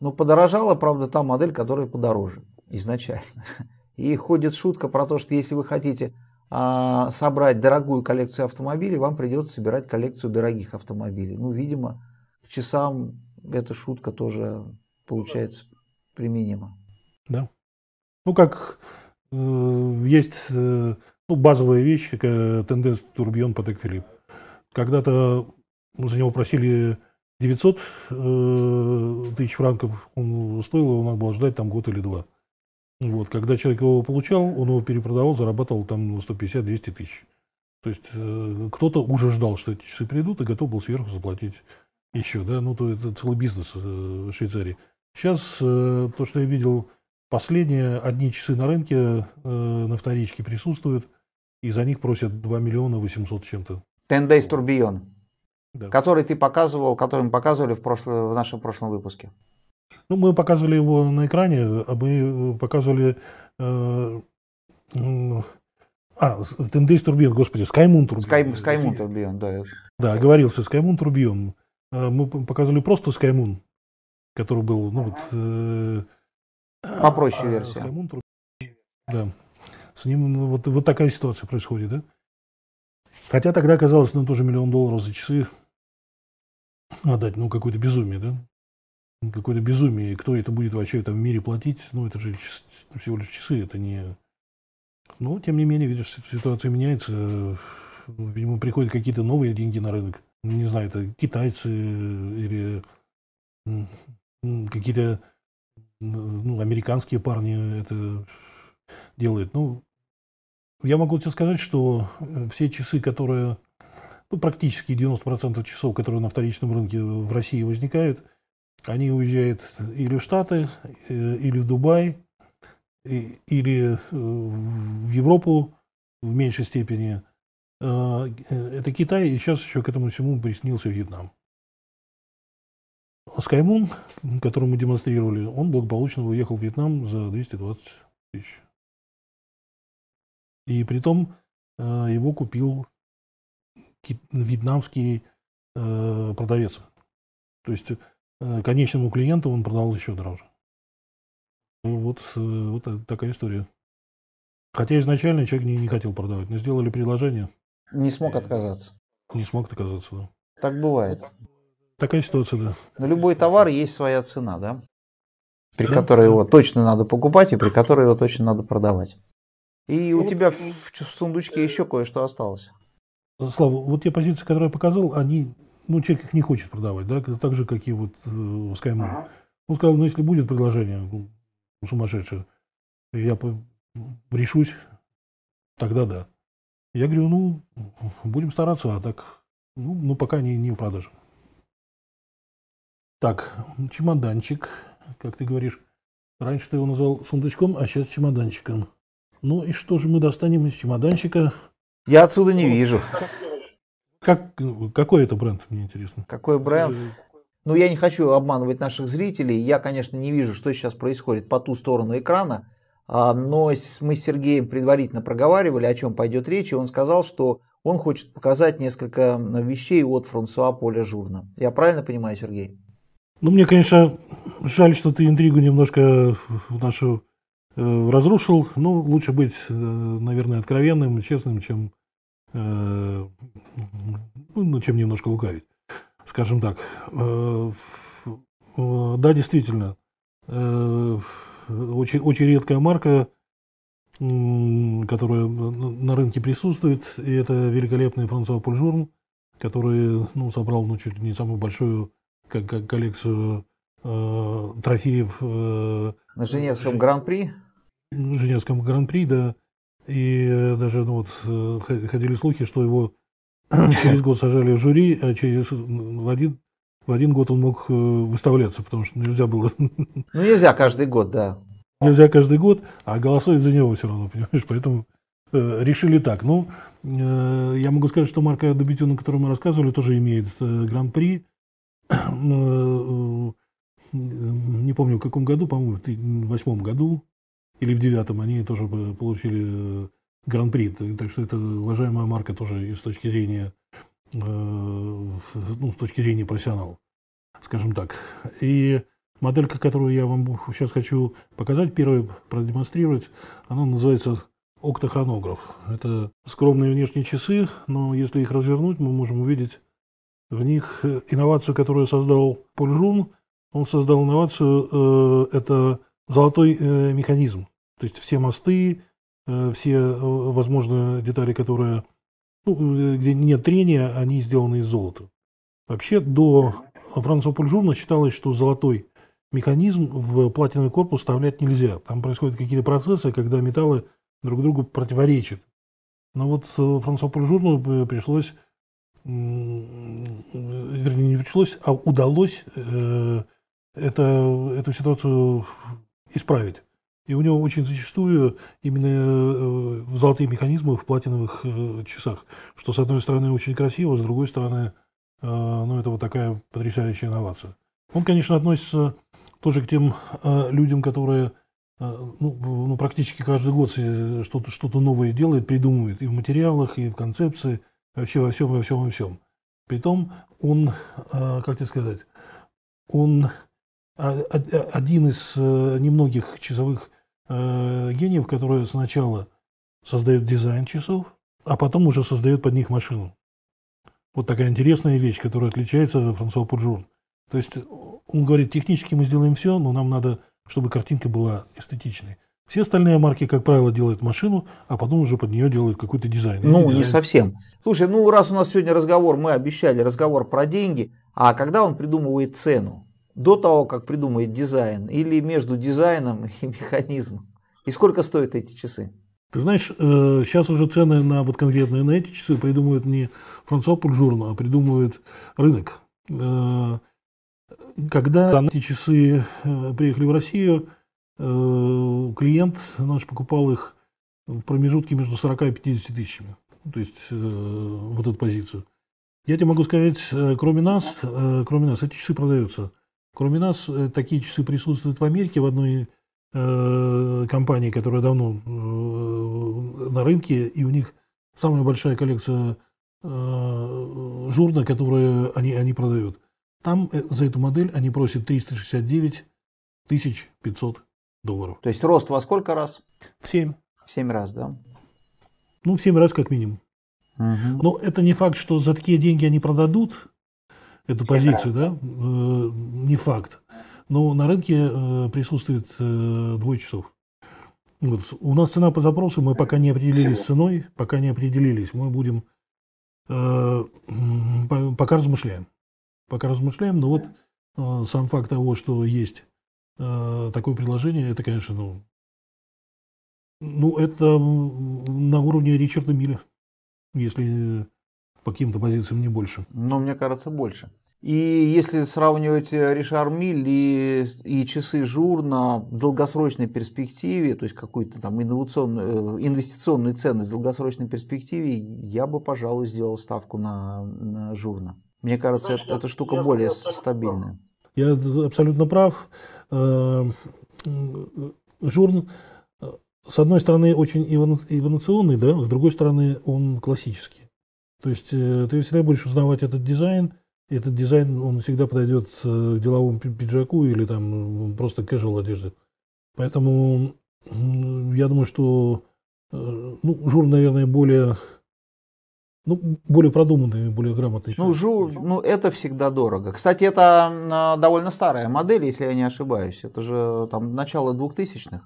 Но подорожала, правда, та модель, которая подороже изначально. И ходит шутка про то, что если вы хотите а, собрать дорогую коллекцию автомобилей, вам придется собирать коллекцию дорогих автомобилей. Ну, видимо, к часам эта шутка тоже получается применима. Да. Ну, как Э, есть э, ну, базовая вещь, тенденция Турбион Патек Филипп. Когда-то за него просили 900 э, тысяч франков, он стоил, его надо было ждать там год или два. Вот, когда человек его получал, он его перепродавал, зарабатывал там 150-200 тысяч. То есть кто-то уже ждал, что эти часы придут, и готов был сверху заплатить еще. Да? Ну, то это целый бизнес в Швейцарии. Сейчас то, что я видел Последние одни часы на рынке э, на вторичке присутствуют, и за них просят 2 миллиона 800 чем-то. Ten Days Tourbillon, да. который ты показывал, который мы показывали в, прошло, в нашем прошлом выпуске. Ну, мы показывали его на экране, а мы показывали... Э, э а, Ten Days Tourbillon, господи, Skymoon Tourbillon. Sky, Skymoon Tourbillon, да. Да, оговорился, Skymoon Tourbillon. Э, мы показывали просто Skymoon, который был, ну, uh-huh. вот... Э, а, попроще а, версия. Скаймун, да. С ним ну, вот, вот такая ситуация происходит, да? Хотя тогда казалось, ну, тоже миллион долларов за часы отдать, ну, какое-то безумие, да? Ну, какое-то безумие. кто это будет вообще там в мире платить? Ну, это же час, всего лишь часы, это не... Но, ну, тем не менее, видишь, ситуация меняется. Видимо, приходят какие-то новые деньги на рынок. Не знаю, это китайцы или какие-то ну, американские парни это делают. Ну, я могу тебе сказать, что э, все часы, которые, ну, практически 90% часов, которые на вторичном рынке в России возникают, они уезжают или в Штаты, э, или в Дубай, или э, в Европу в меньшей степени. А, это Китай, и сейчас еще к этому всему приснился Вьетнам. Скаймун, которому демонстрировали, он благополучно уехал в Вьетнам за 220 тысяч. И при том э, его купил вьетнамский э, продавец. То есть э, конечному клиенту он продал еще дороже. Ну вот, вот такая история. Хотя изначально человек не, не хотел продавать, но сделали предложение. Не смог отказаться. Не смог отказаться, да. Так бывает. Такая ситуация, да. На любой товар есть своя цена, да? При да? которой его точно надо покупать и при которой его точно надо продавать. И у ну, тебя в, в сундучке еще кое-что осталось. Слава, вот те позиции, которые я показал, они, ну, человек их не хочет продавать, да, так же, как и вот э, SkyMon. Ага. Он сказал, ну, если будет предложение ну, сумасшедшее, я решусь, тогда да. Я говорю, ну, будем стараться, а так, ну, ну пока не, не в продаже. Так, чемоданчик, как ты говоришь. Раньше ты его назвал сундучком, а сейчас чемоданчиком. Ну и что же мы достанем из чемоданчика? Я отсюда не ну, вижу. Как, какой это бренд, мне интересно? Какой бренд? Э, ну, я не хочу обманывать наших зрителей. Я, конечно, не вижу, что сейчас происходит по ту сторону экрана. А, но мы с Сергеем предварительно проговаривали, о чем пойдет речь, и он сказал, что он хочет показать несколько вещей от Франсуа Поля Журна. Я правильно понимаю, Сергей? Ну, мне, конечно, жаль, что ты интригу немножко нашу э, разрушил. Ну, лучше быть, э, наверное, откровенным честным, чем, э, ну, чем немножко лукавить, скажем так. Э, э, да, действительно, э, очень, очень редкая марка, э, которая на рынке присутствует, и это великолепный Франсуа Пульжурн, который ну, собрал ну, чуть ли не самую большую как коллекцию э, трофеев. Э, на э, Женевском гран-при? На Женевском гран-при, да. И даже ну, вот, э, ходили слухи, что его (clears throat) через год сажали в жюри, а через в один, в один год он мог э, выставляться, потому что нельзя было. (laughs) Ну, нельзя каждый год, да. Нельзя каждый год, а голосовать за него все равно, понимаешь, поэтому решили так. Ну, я могу сказать, что марка Добитюна, о которой мы рассказывали, тоже имеет гран-при. Э, э, не помню в каком году, по-моему, в восьмом году или в девятом они тоже получили э, гран-при. Так что это уважаемая марка тоже и с точки зрения, ну, с точки зрения профессионала, скажем так. И моделька, которую я вам сейчас хочу показать, первая продемонстрировать, она называется октохронограф. Это скромные внешние часы, но если их развернуть, мы можем увидеть в них э, инновацию, которую создал Поль Жун, он создал инновацию, э, это золотой э, механизм. То есть все мосты, все возможные детали, которые, ну, где нет трения, они сделаны из золота. Вообще до Франсуа Пульжурна считалось, что золотой механизм в платиновый корпус вставлять нельзя. Там происходят какие-то процессы, когда металлы друг другу противоречат. Но вот Франсуа Пульжурну пришлось вернее, не пришлось, а удалось э, это, эту ситуацию исправить. И у него очень зачастую именно э, в золотые механизмы в платиновых э, часах, что с одной стороны очень красиво, с другой стороны, э, ну это вот такая потрясающая инновация. Он, конечно, относится тоже к тем людям, которые ну, ну, практически каждый год что-то что, что -то новое делает, придумывает и в материалах, и в концепции, вообще во всем, во всем, во всем. Притом он, а, как тебе сказать, он а, а, один из э, немногих часовых э, гениев, которые сначала создают дизайн часов, а потом уже создают под них машину. Вот такая интересная вещь, которая отличается от Франсуа Пуржур. То есть э, он говорит, технически мы сделаем все, но нам надо, чтобы картинка была эстетичной. Все остальные марки, как правило, делают машину, а потом уже под нее делают какой-то дизайн. Ну, дизайн... не совсем. Слушай, ну раз у нас сегодня разговор, мы обещали разговор про деньги, а когда он придумывает цену? До того, как придумает дизайн, или между дизайном (laughs) и механизмом? И сколько стоят эти часы? Ты знаешь, сейчас э, уже цены на вот конкретные на эти часы придумывают не Франсуа Пульжурно, а придумывает рынок. Э, когда эти часы э, приехали в Россию, Э, клиент наш покупал их в промежутке между 40 и 50 тысячами. то есть э, вот эту позицию. Я тебе могу сказать, э, кроме нас, кроме нас эти часы продаются. Кроме нас такие часы присутствуют в Америке в одной компании, которая давно на рынке, и у них самая большая коллекция э, журна, которые они, они продают. Там за эту модель они просят 369 500 долларов. То есть рост во сколько раз? В 7. В 7 раз, да? Ну, в 7 раз как минимум. Угу. Но это не факт, что за такие деньги они продадут эту позицию, да? Э, не факт. Но на рынке э, присутствует э, двое часов. Вот. У нас цена по запросу, мы пока не определились с ценой, пока не определились. Мы будем э, пока размышляем. Пока размышляем, но вот э, сам факт того, что есть Э, такое предложение, это, конечно, ну, ну, это на уровне Ричарда Милля, если э, по каким-то позициям не больше. Но ну, мне кажется, больше. И если сравнивать э, Ришар Миль и, и часы Журна в долгосрочной перспективе, то есть какую-то там инновационную, инвестиционную ценность в долгосрочной перспективе, я бы, пожалуй, сделал ставку на, на Журна. Мне кажется, Значит, эта, эта штука более стабильная. Я абсолютно прав. Э, журн, э, с одной стороны, очень инновационный, да, с другой стороны, он классический. То есть э, ты всегда будешь узнавать этот дизайн, и этот дизайн, он всегда подойдет к деловому пиджаку или там просто casual одежде. Поэтому я думаю, что ну, Жур, наверное, более ну, более продуманные, более грамотные. Ну, жу, ну, это всегда дорого. Кстати, это а, довольно старая модель, если я не ошибаюсь. Это же там начало 2000-х.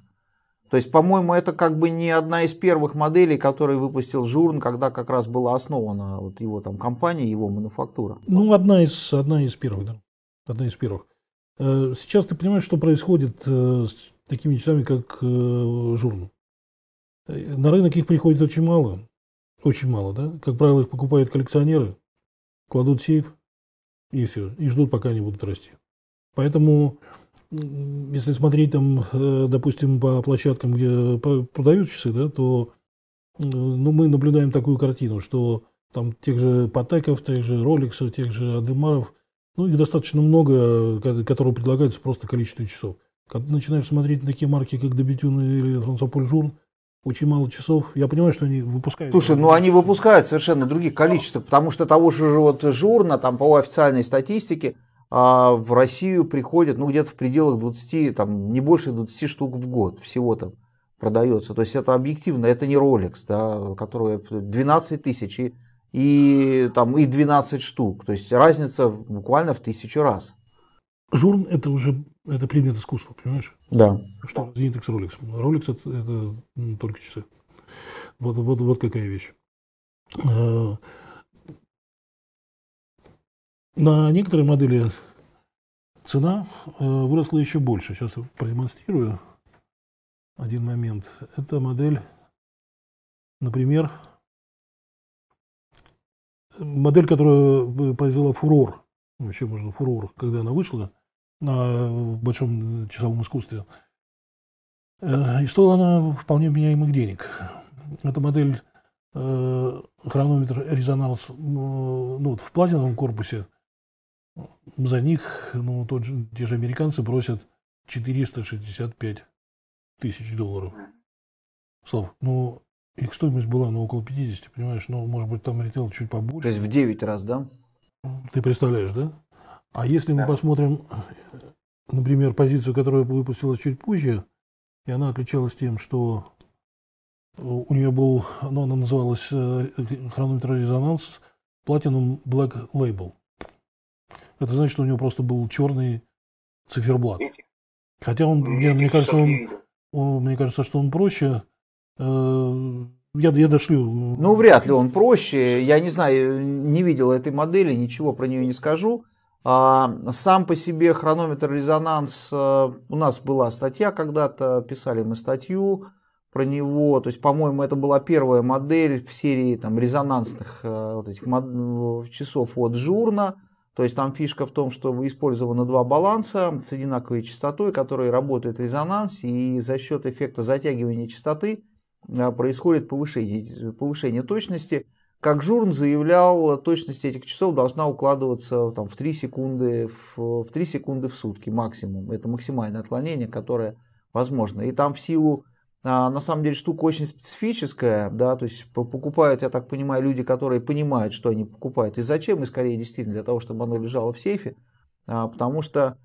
То есть, по-моему, это как бы не одна из первых моделей, которые выпустил Журн, когда как раз была основана вот его там компания, его мануфактура. Ну, одна из, одна из первых, да. Одна из первых. Э, сейчас ты понимаешь, что происходит э, с такими часами, как э, Журн. На рынок их приходит очень мало. Очень мало, да? Как правило, их покупают коллекционеры, кладут в сейф и все, и ждут, пока они будут расти. Поэтому, если смотреть там, э, допустим, по площадкам, где продают часы, да, то э, ну, мы наблюдаем такую картину, что там тех же Патеков, тех же Роликсов, тех же Адемаров, ну, их достаточно много, которые предлагаются просто количество часов. Когда начинаешь смотреть на такие марки, как Дебютюн или Франсуа Польжур, очень мало часов. Я понимаю, что они выпускают. Слушай, ну они выпускают совершенно других количеств, потому что того же вот журна, там по официальной статистике, а, в Россию приходят ну, где-то в пределах 20, там, не больше 20 штук в год всего там продается. То есть это объективно, это не Rolex, да, которого 12 тысяч и, и, там, и 12 штук. То есть разница буквально в тысячу раз. Журн это уже это предмет искусства, понимаешь? Да. Что да. Zenitex Rolex. Rolex это, это ну, только часы. Вот, вот, вот какая вещь. Э, на некоторые модели цена э, выросла еще больше. Сейчас продемонстрирую один момент. Это модель, например, модель, которая произвела фурор. Вообще можно фурор, когда она вышла – на, большом часовом искусстве. Э, и стоила она вполне вменяемых денег. Эта модель э, хронометр резонанс ну, ну, вот в платиновом корпусе, за них ну, тот же, те же американцы просят 465 тысяч долларов. Слав, ну, их стоимость была ну, около 50, понимаешь? Ну, может быть, там ритейл чуть побольше. То есть в 9 раз, да? Ты представляешь, да? А если да. мы посмотрим, например, позицию, которая выпустилась чуть позже, и она отличалась тем, что э, у нее был, ну, она называлась э, хронометр резонанс Platinum Black Label. Это значит, что у него просто был черный циферблат. Хотя он, мне, мне кажется, он, он, мне кажется, что он проще. Э, я, я дошлю. Ну, вряд ли он проще. Я не знаю, не видел этой модели, ничего про нее не скажу. А, сам по себе хронометр резонанс, э, у нас была статья когда-то, писали мы статью про него, то есть, по-моему, это была первая модель в серии там, резонансных э, вот этих э, часов от Журна, то есть там фишка в том, что использовано два баланса с одинаковой частотой, которые работают в резонансе, и за счет эффекта затягивания частоты происходит повышение, повышение точности – как Журн заявлял, точность этих часов должна укладываться там, в, 3 секунды, в, в 3 секунды в сутки максимум. Это максимальное отклонение, которое возможно. И там в силу, а, на самом деле, штука очень специфическая. Да, то есть покупают, я так понимаю, люди, которые понимают, что они покупают и зачем, и скорее действительно для того, чтобы оно лежало в сейфе. А, потому что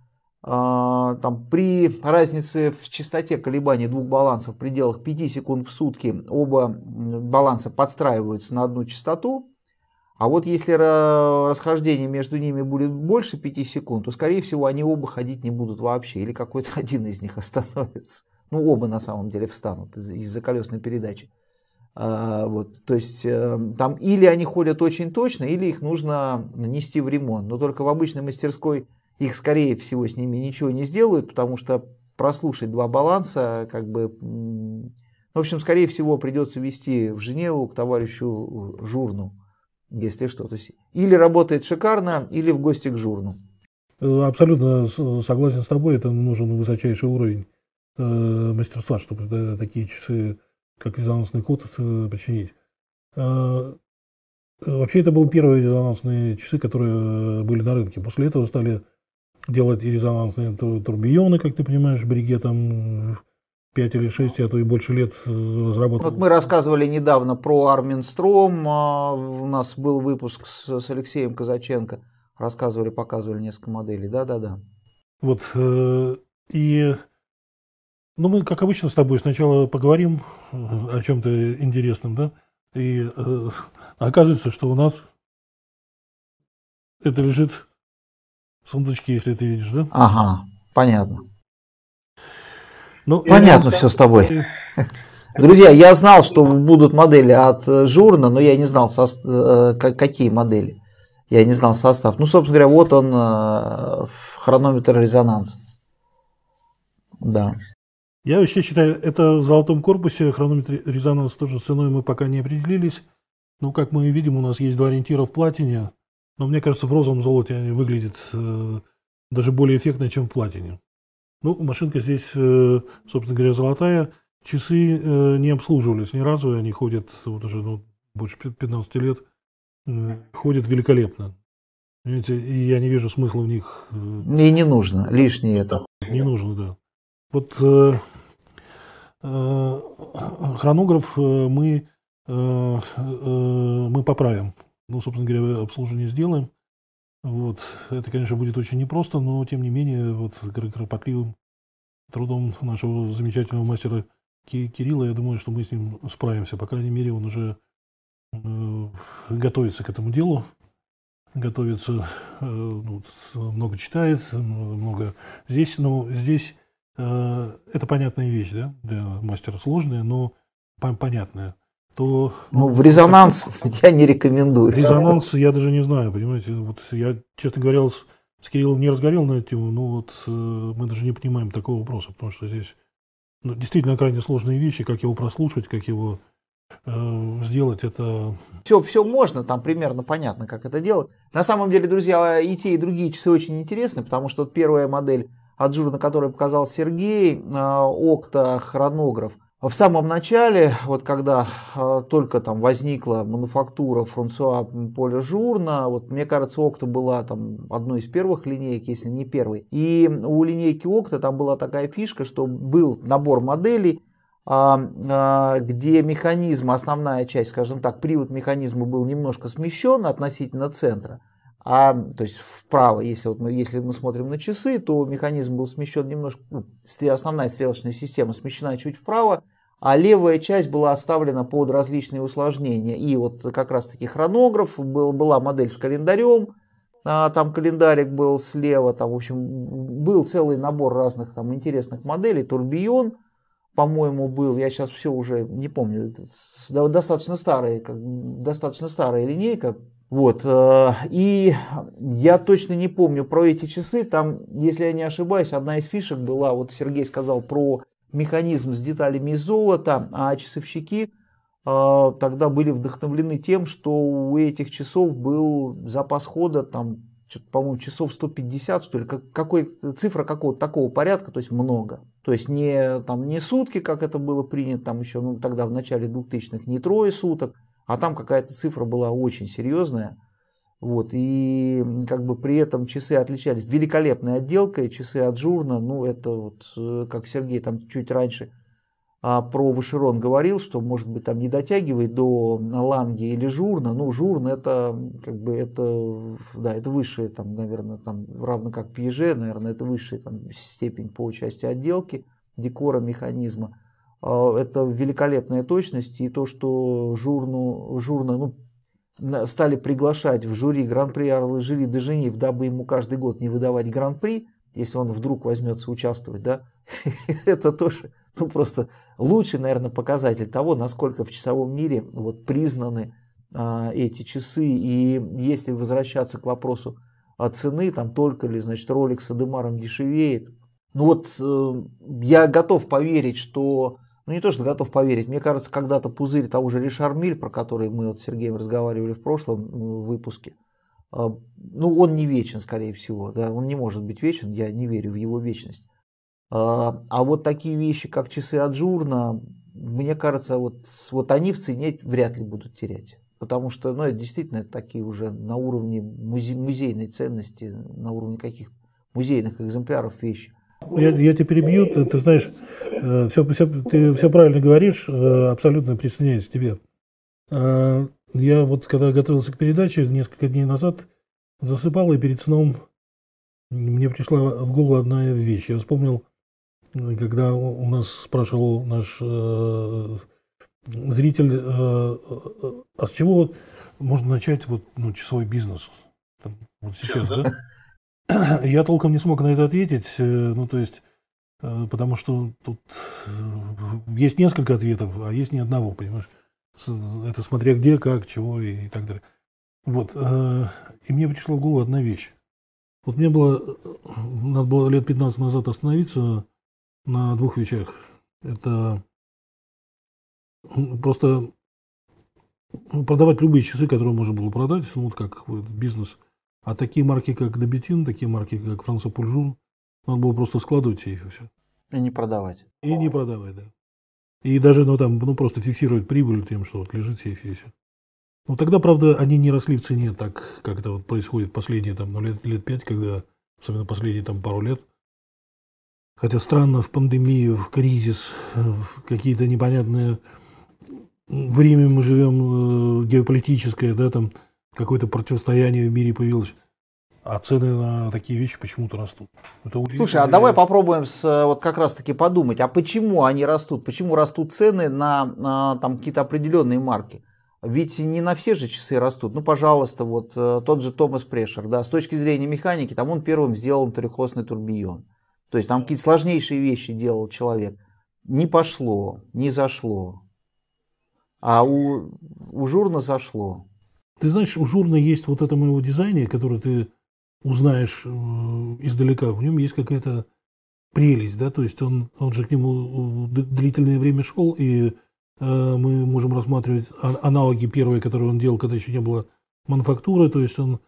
а, там, при разнице в частоте колебаний двух балансов в пределах 5 секунд в сутки оба баланса подстраиваются на одну частоту, а вот если расхождение между ними будет больше 5 секунд, то, скорее всего, они оба ходить не будут вообще, или какой-то (laughs) один из них остановится. Ну, оба на самом деле встанут из-за колесной передачи. А, вот, то есть э, там или они ходят очень точно, или их нужно нанести в ремонт. Но только в обычной мастерской их, скорее всего, с ними ничего не сделают, потому что прослушать два баланса, как бы, ну, в общем, скорее всего, придется вести в Женеву к товарищу Журну, если что. То есть, или работает шикарно, или в гости к Журну. Э, абсолютно согласен с тобой, это нужен высочайший уровень э, мастерства, чтобы да, э, такие часы, как резонансный ход, э, починить. Э, вообще, это был первые резонансные часы, которые э, были на рынке. После этого стали делать и резонансные турбионы, как ты понимаешь, бригетом 5 или 6, а то и больше лет э, разработал. Вот мы рассказывали недавно про Арминстром, а, у нас был выпуск с Алексеем Казаченко, рассказывали, показывали несколько моделей, да-да-да. Вот, э, и ну, мы, как обычно, с тобой сначала поговорим э, о чем-то интересном, да? И э, оказывается, что у нас это лежит сундучки, если ты видишь, да? Ага, понятно. Ну, понятно все с тобой. (laughs) Друзья, я знал, что будут модели от э, Журна, но я не знал, э, какие модели. Я не знал состав. Ну, собственно говоря, вот он, э, хронометр резонанса. Да. Я вообще считаю, это в золотом корпусе хронометр резонанс тоже ценой мы пока не определились. Но, ну, как мы видим, у нас есть два ориентира в платине. Но мне кажется, в розовом золоте они выглядят э, даже более эффектно, чем в платине. Ну, машинка здесь, э, собственно говоря, золотая. Часы э, не обслуживались ни разу, и они ходят вот уже ну, больше 15 лет, э, ходят великолепно. Понимаете, и я не вижу смысла в них. Э, и не нужно, лишнее это. Не нужно, да. Вот э, э, хронограф э, мы, э, э, мы поправим ну, собственно говоря, обслуживание сделаем. Вот. Это, конечно, будет очень непросто, но, тем не менее, вот кропотливым трудом нашего замечательного мастера Кирилла, я думаю, что мы с ним справимся. По крайней мере, он уже э, готовится к этому делу, готовится, э, ну, много читает, много здесь, ну, здесь э, это понятная вещь, да, для мастера сложная, но понятная то... Ну, в резонанс (laughs) я не рекомендую. Резонанс я даже не знаю, понимаете. Вот я, честно говоря, с, с Кириллом не разгорел на эту тему, но вот э, мы даже не понимаем такого вопроса, потому что здесь ну, действительно крайне сложные вещи, как его прослушать, как его э, сделать это... Все, все можно, там примерно понятно, как это делать. На самом деле, друзья, и те, и другие часы очень интересны, потому что вот первая модель Аджура, на которой показал Сергей, э, хронограф в самом начале, вот когда а, только там возникла мануфактура Франсуа Поля Журна, вот мне кажется, Окта была там одной из первых линеек, если не первой. И у линейки Окта там была такая фишка, что был набор моделей, а, а, где механизм, основная часть, скажем так, привод механизма был немножко смещен относительно центра а, то есть вправо, если, вот мы, если мы смотрим на часы, то механизм был смещен немножко, ну, основная стрелочная система смещена чуть вправо, а левая часть была оставлена под различные усложнения. И вот как раз-таки хронограф, был, была модель с календарем, а, там календарик был слева, там, в общем, был целый набор разных там интересных моделей, турбион, по-моему, был, я сейчас все уже не помню, достаточно старая, достаточно старая линейка, вот. Э, и я точно не помню про эти часы. Там, если я не ошибаюсь, одна из фишек была, вот Сергей сказал про механизм с деталями из золота, а часовщики э, тогда были вдохновлены тем, что у этих часов был запас хода, там, по-моему, часов 150, что ли, какой, цифра какого-то такого порядка, то есть много. То есть не, там, не сутки, как это было принято там еще ну, тогда в начале 2000-х, не трое суток, а там какая-то цифра была очень серьезная. Вот, и как бы при этом часы отличались великолепной отделкой, часы от Журна, ну это вот, э, как Сергей там чуть раньше а, про Вашерон говорил, что может быть там не дотягивает до Ланги или Журна, ну Журн это как бы это, да, это высшая там, наверное, там равно как Пьеже, наверное, это высшая там степень по части отделки, декора, механизма. А, это великолепная точность, и то, что Журну, Журна ну, стали приглашать в жюри Гран-при Орлы Жюри де дабы ему каждый год не выдавать Гран-при, если он вдруг возьмется участвовать, да, (laughs) это тоже ну, просто лучший, наверное, показатель того, насколько в часовом мире вот, признаны а, эти часы. И если возвращаться к вопросу о цены, там только ли, значит, ролик с Адемаром дешевеет, ну вот э, я готов поверить, что ну не то, что готов поверить. Мне кажется, когда-то пузырь того же Ришармиль, про который мы вот с Сергеем разговаривали в прошлом э, выпуске, э, ну он не вечен, скорее всего, да, он не может быть вечен, я не верю в его вечность. А, а вот такие вещи, как часы Аджурна, мне кажется, вот, вот они в цене вряд ли будут терять. Потому что, ну, это действительно такие уже на уровне музе- музейной ценности, на уровне каких музейных экземпляров вещи. Я, я тебя перебью, ты, ты знаешь, все, э, все, ты все правильно говоришь, э, абсолютно присоединяюсь к тебе. Э, я вот когда готовился к передаче несколько дней назад, засыпал, и перед сном мне пришла в голову одна вещь. Я вспомнил, когда у нас спрашивал наш э, зритель, э, а с чего вот можно начать вот, ну, часовой бизнес? Там, вот сейчас, да? (clears throat) Я толком не смог на это ответить, э, ну, то есть, э, потому что тут э, есть несколько ответов, а есть ни одного, понимаешь? Это смотря где, как, чего и, и так далее. Вот. И мне пришла в голову одна вещь. Вот мне было, надо было лет 15 назад остановиться на двух вещах. Это просто продавать любые часы, которые можно было продать, ну, вот как вот, бизнес – а такие марки, как Добитин, такие марки, как Франсо Пульжун, надо было просто складывать и все. И не продавать. И не продавать, да. И даже ну, там, ну, просто фиксировать прибыль тем, что вот лежит в и все. Ну тогда, правда, они не росли в цене так, как это вот происходит последние там, ну, лет, лет пять, когда, особенно последние там, пару лет. Хотя странно, в пандемию, в кризис, в какие-то непонятные время мы живем э, геополитическое, да, там какое-то противостояние в мире появилось. А цены на такие вещи почему-то растут. Это Слушай, а давай попробуем с, э, вот как раз-таки подумать, а почему они растут? Почему растут цены на, на там, какие-то определенные марки? Ведь не на все же часы растут. Ну, пожалуйста, вот э, тот же Томас Прешер, да, с точки зрения механики, там он первым сделал трехосный турбион. То есть там какие-то сложнейшие вещи делал человек. Не пошло, не зашло. А у, у Журна зашло. Ты знаешь, у Журна есть вот это моего дизайна, который ты узнаешь э, издалека. В нем есть какая-то прелесть, да, то есть он, он же к нему длительное время шел, и э, мы можем рассматривать аналоги первые, которые он делал, когда еще не было мануфактуры, то есть он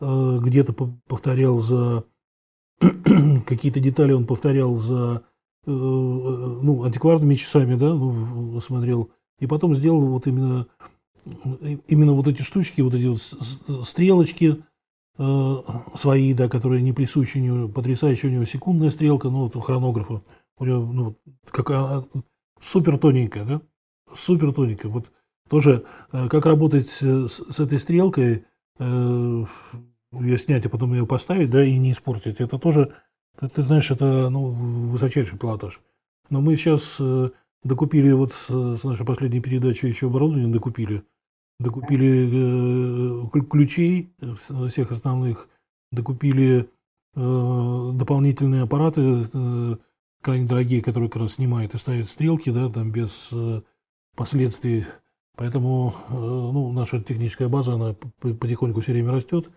э, где-то повторял за (clears throat) какие-то детали он повторял за э, э ну, антикварными часами, да, ну, смотрел, и потом сделал вот именно именно вот эти штучки, вот эти вот стрелочки э, свои, да, которые не присущи у него, потрясающая у него секундная стрелка, ну, вот у хронографа, у него, ну, какая а, супер тоненькая, да, супер тоненькая. Вот тоже, э, как работать э, с, с этой стрелкой, э, ее снять, а потом ее поставить, да, и не испортить, это тоже, ты, ты знаешь, это, ну, высочайший пилотаж. Но мы сейчас э, докупили вот с, с нашей последней передачи еще оборудование, докупили докупили э, ключей э, всех основных, докупили э, дополнительные аппараты, крайне дорогие, которые как раз снимают и ставят стрелки, да, там без последствий. Поэтому ну, наша техническая база, она потихоньку все время растет.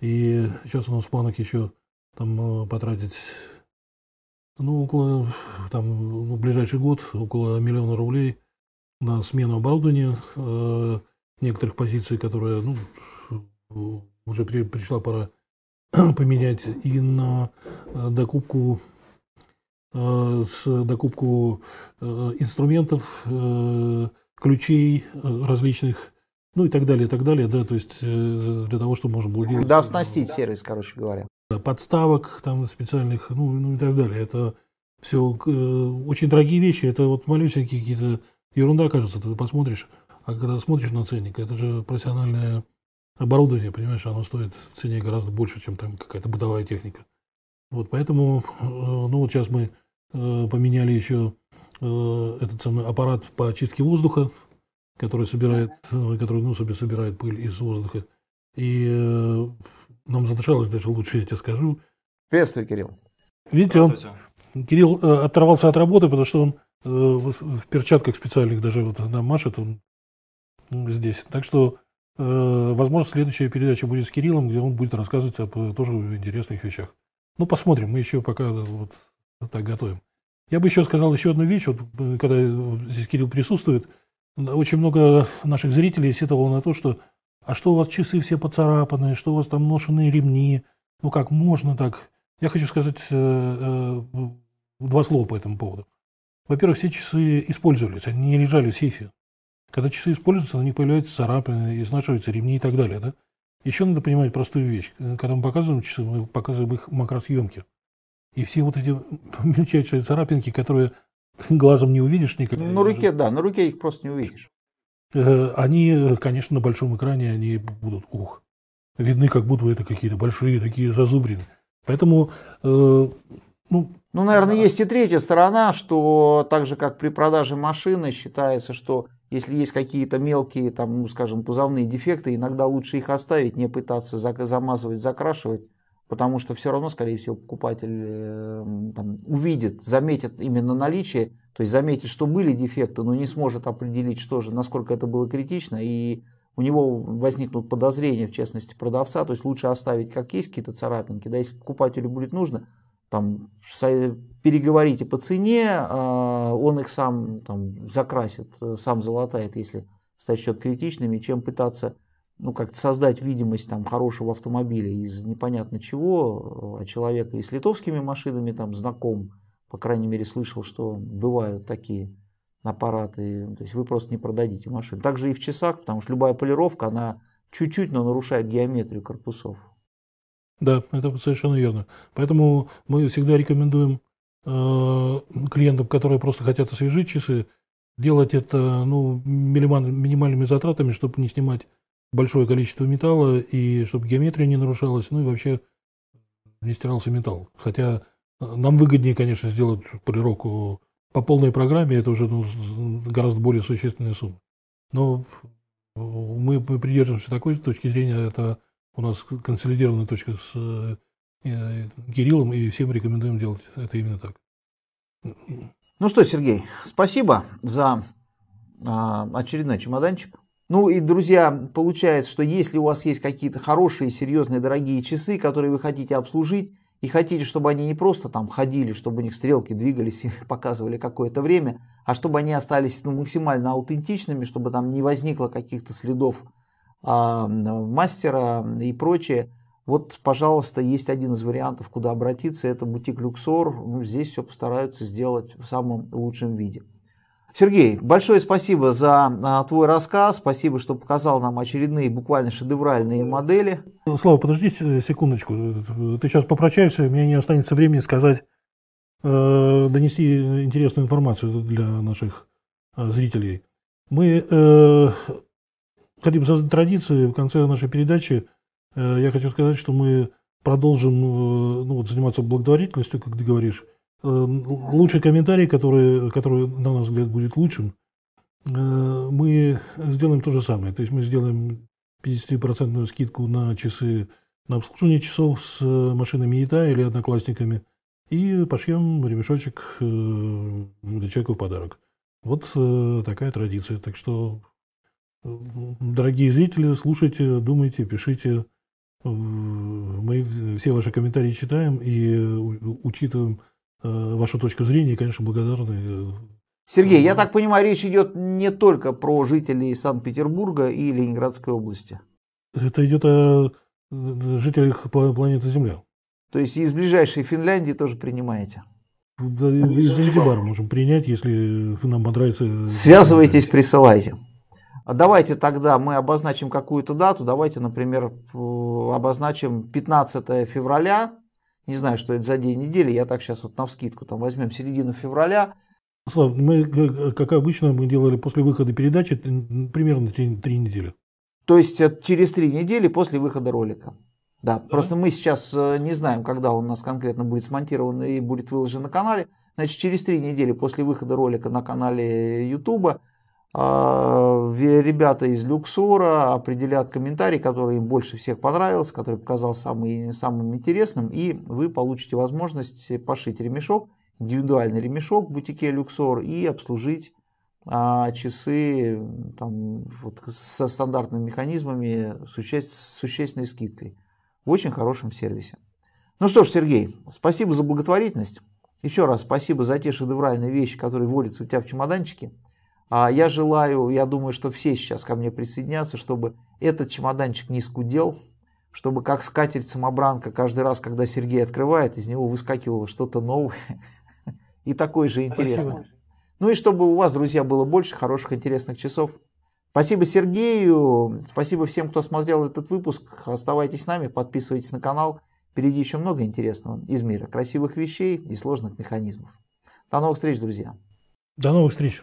И сейчас у нас в планах еще там потратить ну, около, там, в ну, ближайший год около миллиона рублей на смену оборудования, некоторых позиций, которые ну, уже при, пришла пора (clears throat) поменять, и на э, докупку э, с докупку э, инструментов, ключей различных, ну и так далее, и так далее, да, то есть для того, чтобы можно было делать... Да, оснастить сервис, короче говоря. Подставок там специальных, ну, ну и так далее. Это все очень дорогие вещи, это вот малюсенькие какие-то ерунда, кажется, ты посмотришь, а когда смотришь на ценник, это же профессиональное оборудование, понимаешь, оно стоит в цене гораздо больше, чем там какая-то бытовая техника. Вот поэтому, э, ну вот сейчас мы э, поменяли еще э, этот самый аппарат по очистке воздуха, который собирает, который ну, себе собирает пыль из воздуха. И нам задышалось даже лучше, я тебе скажу. Приветствую, Кирилл. Видите, он, Кирилл оторвался от работы, потому что он в перчатках специальных даже вот нам машет, он здесь. Так что, э, возможно, следующая передача будет с Кириллом, где он будет рассказывать о тоже интересных вещах. Ну, посмотрим, мы еще пока э, вот так готовим. Я бы еще сказал еще одну вещь, вот, э, когда э, здесь Кирилл присутствует, очень много наших зрителей сетовало на то, что а что у вас часы все поцарапаны, что у вас там ношенные ремни, ну как можно так? Я хочу сказать э, э, два слова по этому поводу. Во-первых, все часы использовались, они не лежали в сейфе. Когда часы используются, на них появляются царапины, изнашиваются ремни и так далее. Да? Еще надо понимать простую вещь. Э, когда мы показываем часы, мы показываем их макросъемки, И все вот эти (laughs) мельчайшие царапинки, которые (laughs) глазом не увидишь никогда. Ну, на руке, да, на руке их просто не увидишь. Э, они, э, конечно, на большом экране они будут, ух, видны, как будто это какие-то большие такие зазубрины. Поэтому, э, ну... Ну, наверное, а есть и третья сторона, что так же, как при продаже машины, считается, что если есть какие-то мелкие, там, ну, скажем, кузовные дефекты, иногда лучше их оставить, не пытаться замазывать, закрашивать, потому что все равно, скорее всего, покупатель эм, там, увидит, заметит именно наличие, то есть заметит, что были дефекты, но не сможет определить, что же, насколько это было критично, и у него возникнут подозрения, в частности, продавца, то есть лучше оставить как есть какие-то царапинки, да, если покупателю будет нужно, там, переговорите по цене, а, он их сам там, закрасит, э, сам залатает, если стать критичными, чем пытаться ну, как-то создать видимость там, хорошего автомобиля из непонятно чего, а человека и с литовскими машинами там, знаком, по крайней мере, слышал, что бывают такие аппараты, то есть вы просто не продадите машину. Также и в часах, потому что любая полировка, она чуть-чуть, но нарушает геометрию корпусов. Да, это совершенно верно. Поэтому мы всегда рекомендуем э, клиентам, которые просто хотят освежить часы, делать это ну, минимальными затратами, чтобы не снимать большое количество металла и чтобы геометрия не нарушалась, ну и вообще не стирался металл. Хотя э, нам выгоднее, конечно, сделать полировку по полной программе, это уже ну, гораздо более существенная сумма. Но э, мы, мы придерживаемся такой точки зрения, это у нас консолидированная точка с э, э, Кириллом, и всем рекомендуем делать это именно так. Ну что, Сергей, спасибо за а, очередной чемоданчик. Ну и, друзья, получается, что если у вас есть какие-то хорошие, серьезные, дорогие часы, которые вы хотите обслужить, и хотите, чтобы они не просто там ходили, чтобы у них стрелки двигались (laughs) и показывали какое-то время, а чтобы они остались ну, максимально аутентичными, чтобы там не возникло каких-то следов а, мастера и прочее. Вот, пожалуйста, есть один из вариантов, куда обратиться. Это бутик Люксор. Ну, здесь все постараются сделать в самом лучшем виде. Сергей, большое спасибо за а, твой рассказ. Спасибо, что показал нам очередные буквально шедевральные модели. Слава, подожди секундочку. Ты сейчас попрощаешься, у меня не останется времени сказать, э, донести интересную информацию для наших э, зрителей. Мы э, хотим создать традиции. В конце нашей передачи э, я хочу сказать, что мы продолжим э, ну, вот, заниматься благотворительностью, как ты говоришь. Эм, лучший комментарий, который, который, на наш взгляд, будет лучшим, э, мы сделаем то же самое. То есть мы сделаем 50% скидку на часы, на обслуживание часов с машинами ЕДА или одноклассниками и пошьем ремешочек для человека в подарок. Вот такая традиция. Так что Дорогие зрители, слушайте, думайте, пишите. Мы все ваши комментарии читаем и э, учитываем э, вашу точку зрения и, конечно, благодарны. Э, Сергей, я так понимаю, речь идет не только про жителей Санкт-Петербурга и Ленинградской области. Это идет о жителях планеты Земля. То есть из ближайшей Финляндии тоже принимаете? Из Занзибара можем принять, если нам понравится. Связывайтесь, присылайте. А давайте тогда мы обозначим какую-то дату, давайте, например, обозначим 15 февраля, не знаю, что это за день недели, я так сейчас вот на вскидку там возьмем середину февраля. Слав, мы, э, как обычно, мы делали после выхода передачи примерно три, недели. То есть э, через три недели после выхода ролика. Да, да, просто мы сейчас э, не знаем, когда он у нас конкретно будет смонтирован и будет выложен на канале. Значит, через три недели после выхода ролика на канале YouTube а, ребята из Люксора определят комментарий, который им больше всех понравился, который показал самый, самым интересным, и вы получите возможность пошить ремешок, индивидуальный ремешок в бутике Люксор и обслужить а, часы там, вот, со стандартными механизмами суще... с существенной скидкой в очень хорошем сервисе. Ну что ж, Сергей, спасибо за благотворительность. Еще раз спасибо за те шедевральные вещи, которые водятся у тебя в чемоданчике. А я желаю, я думаю, что все сейчас ко мне присоединятся, чтобы этот чемоданчик не скудел, чтобы как скатерть-самобранка каждый раз, когда Сергей открывает, из него выскакивало что-то новое (laughs) и такое же интересное. Ну и чтобы у вас, друзья, было больше хороших, интересных часов. Спасибо Сергею, спасибо всем, кто смотрел этот выпуск. Оставайтесь с нами, подписывайтесь на канал. Впереди еще много интересного из мира красивых вещей и сложных механизмов. До новых встреч, друзья. До новых встреч.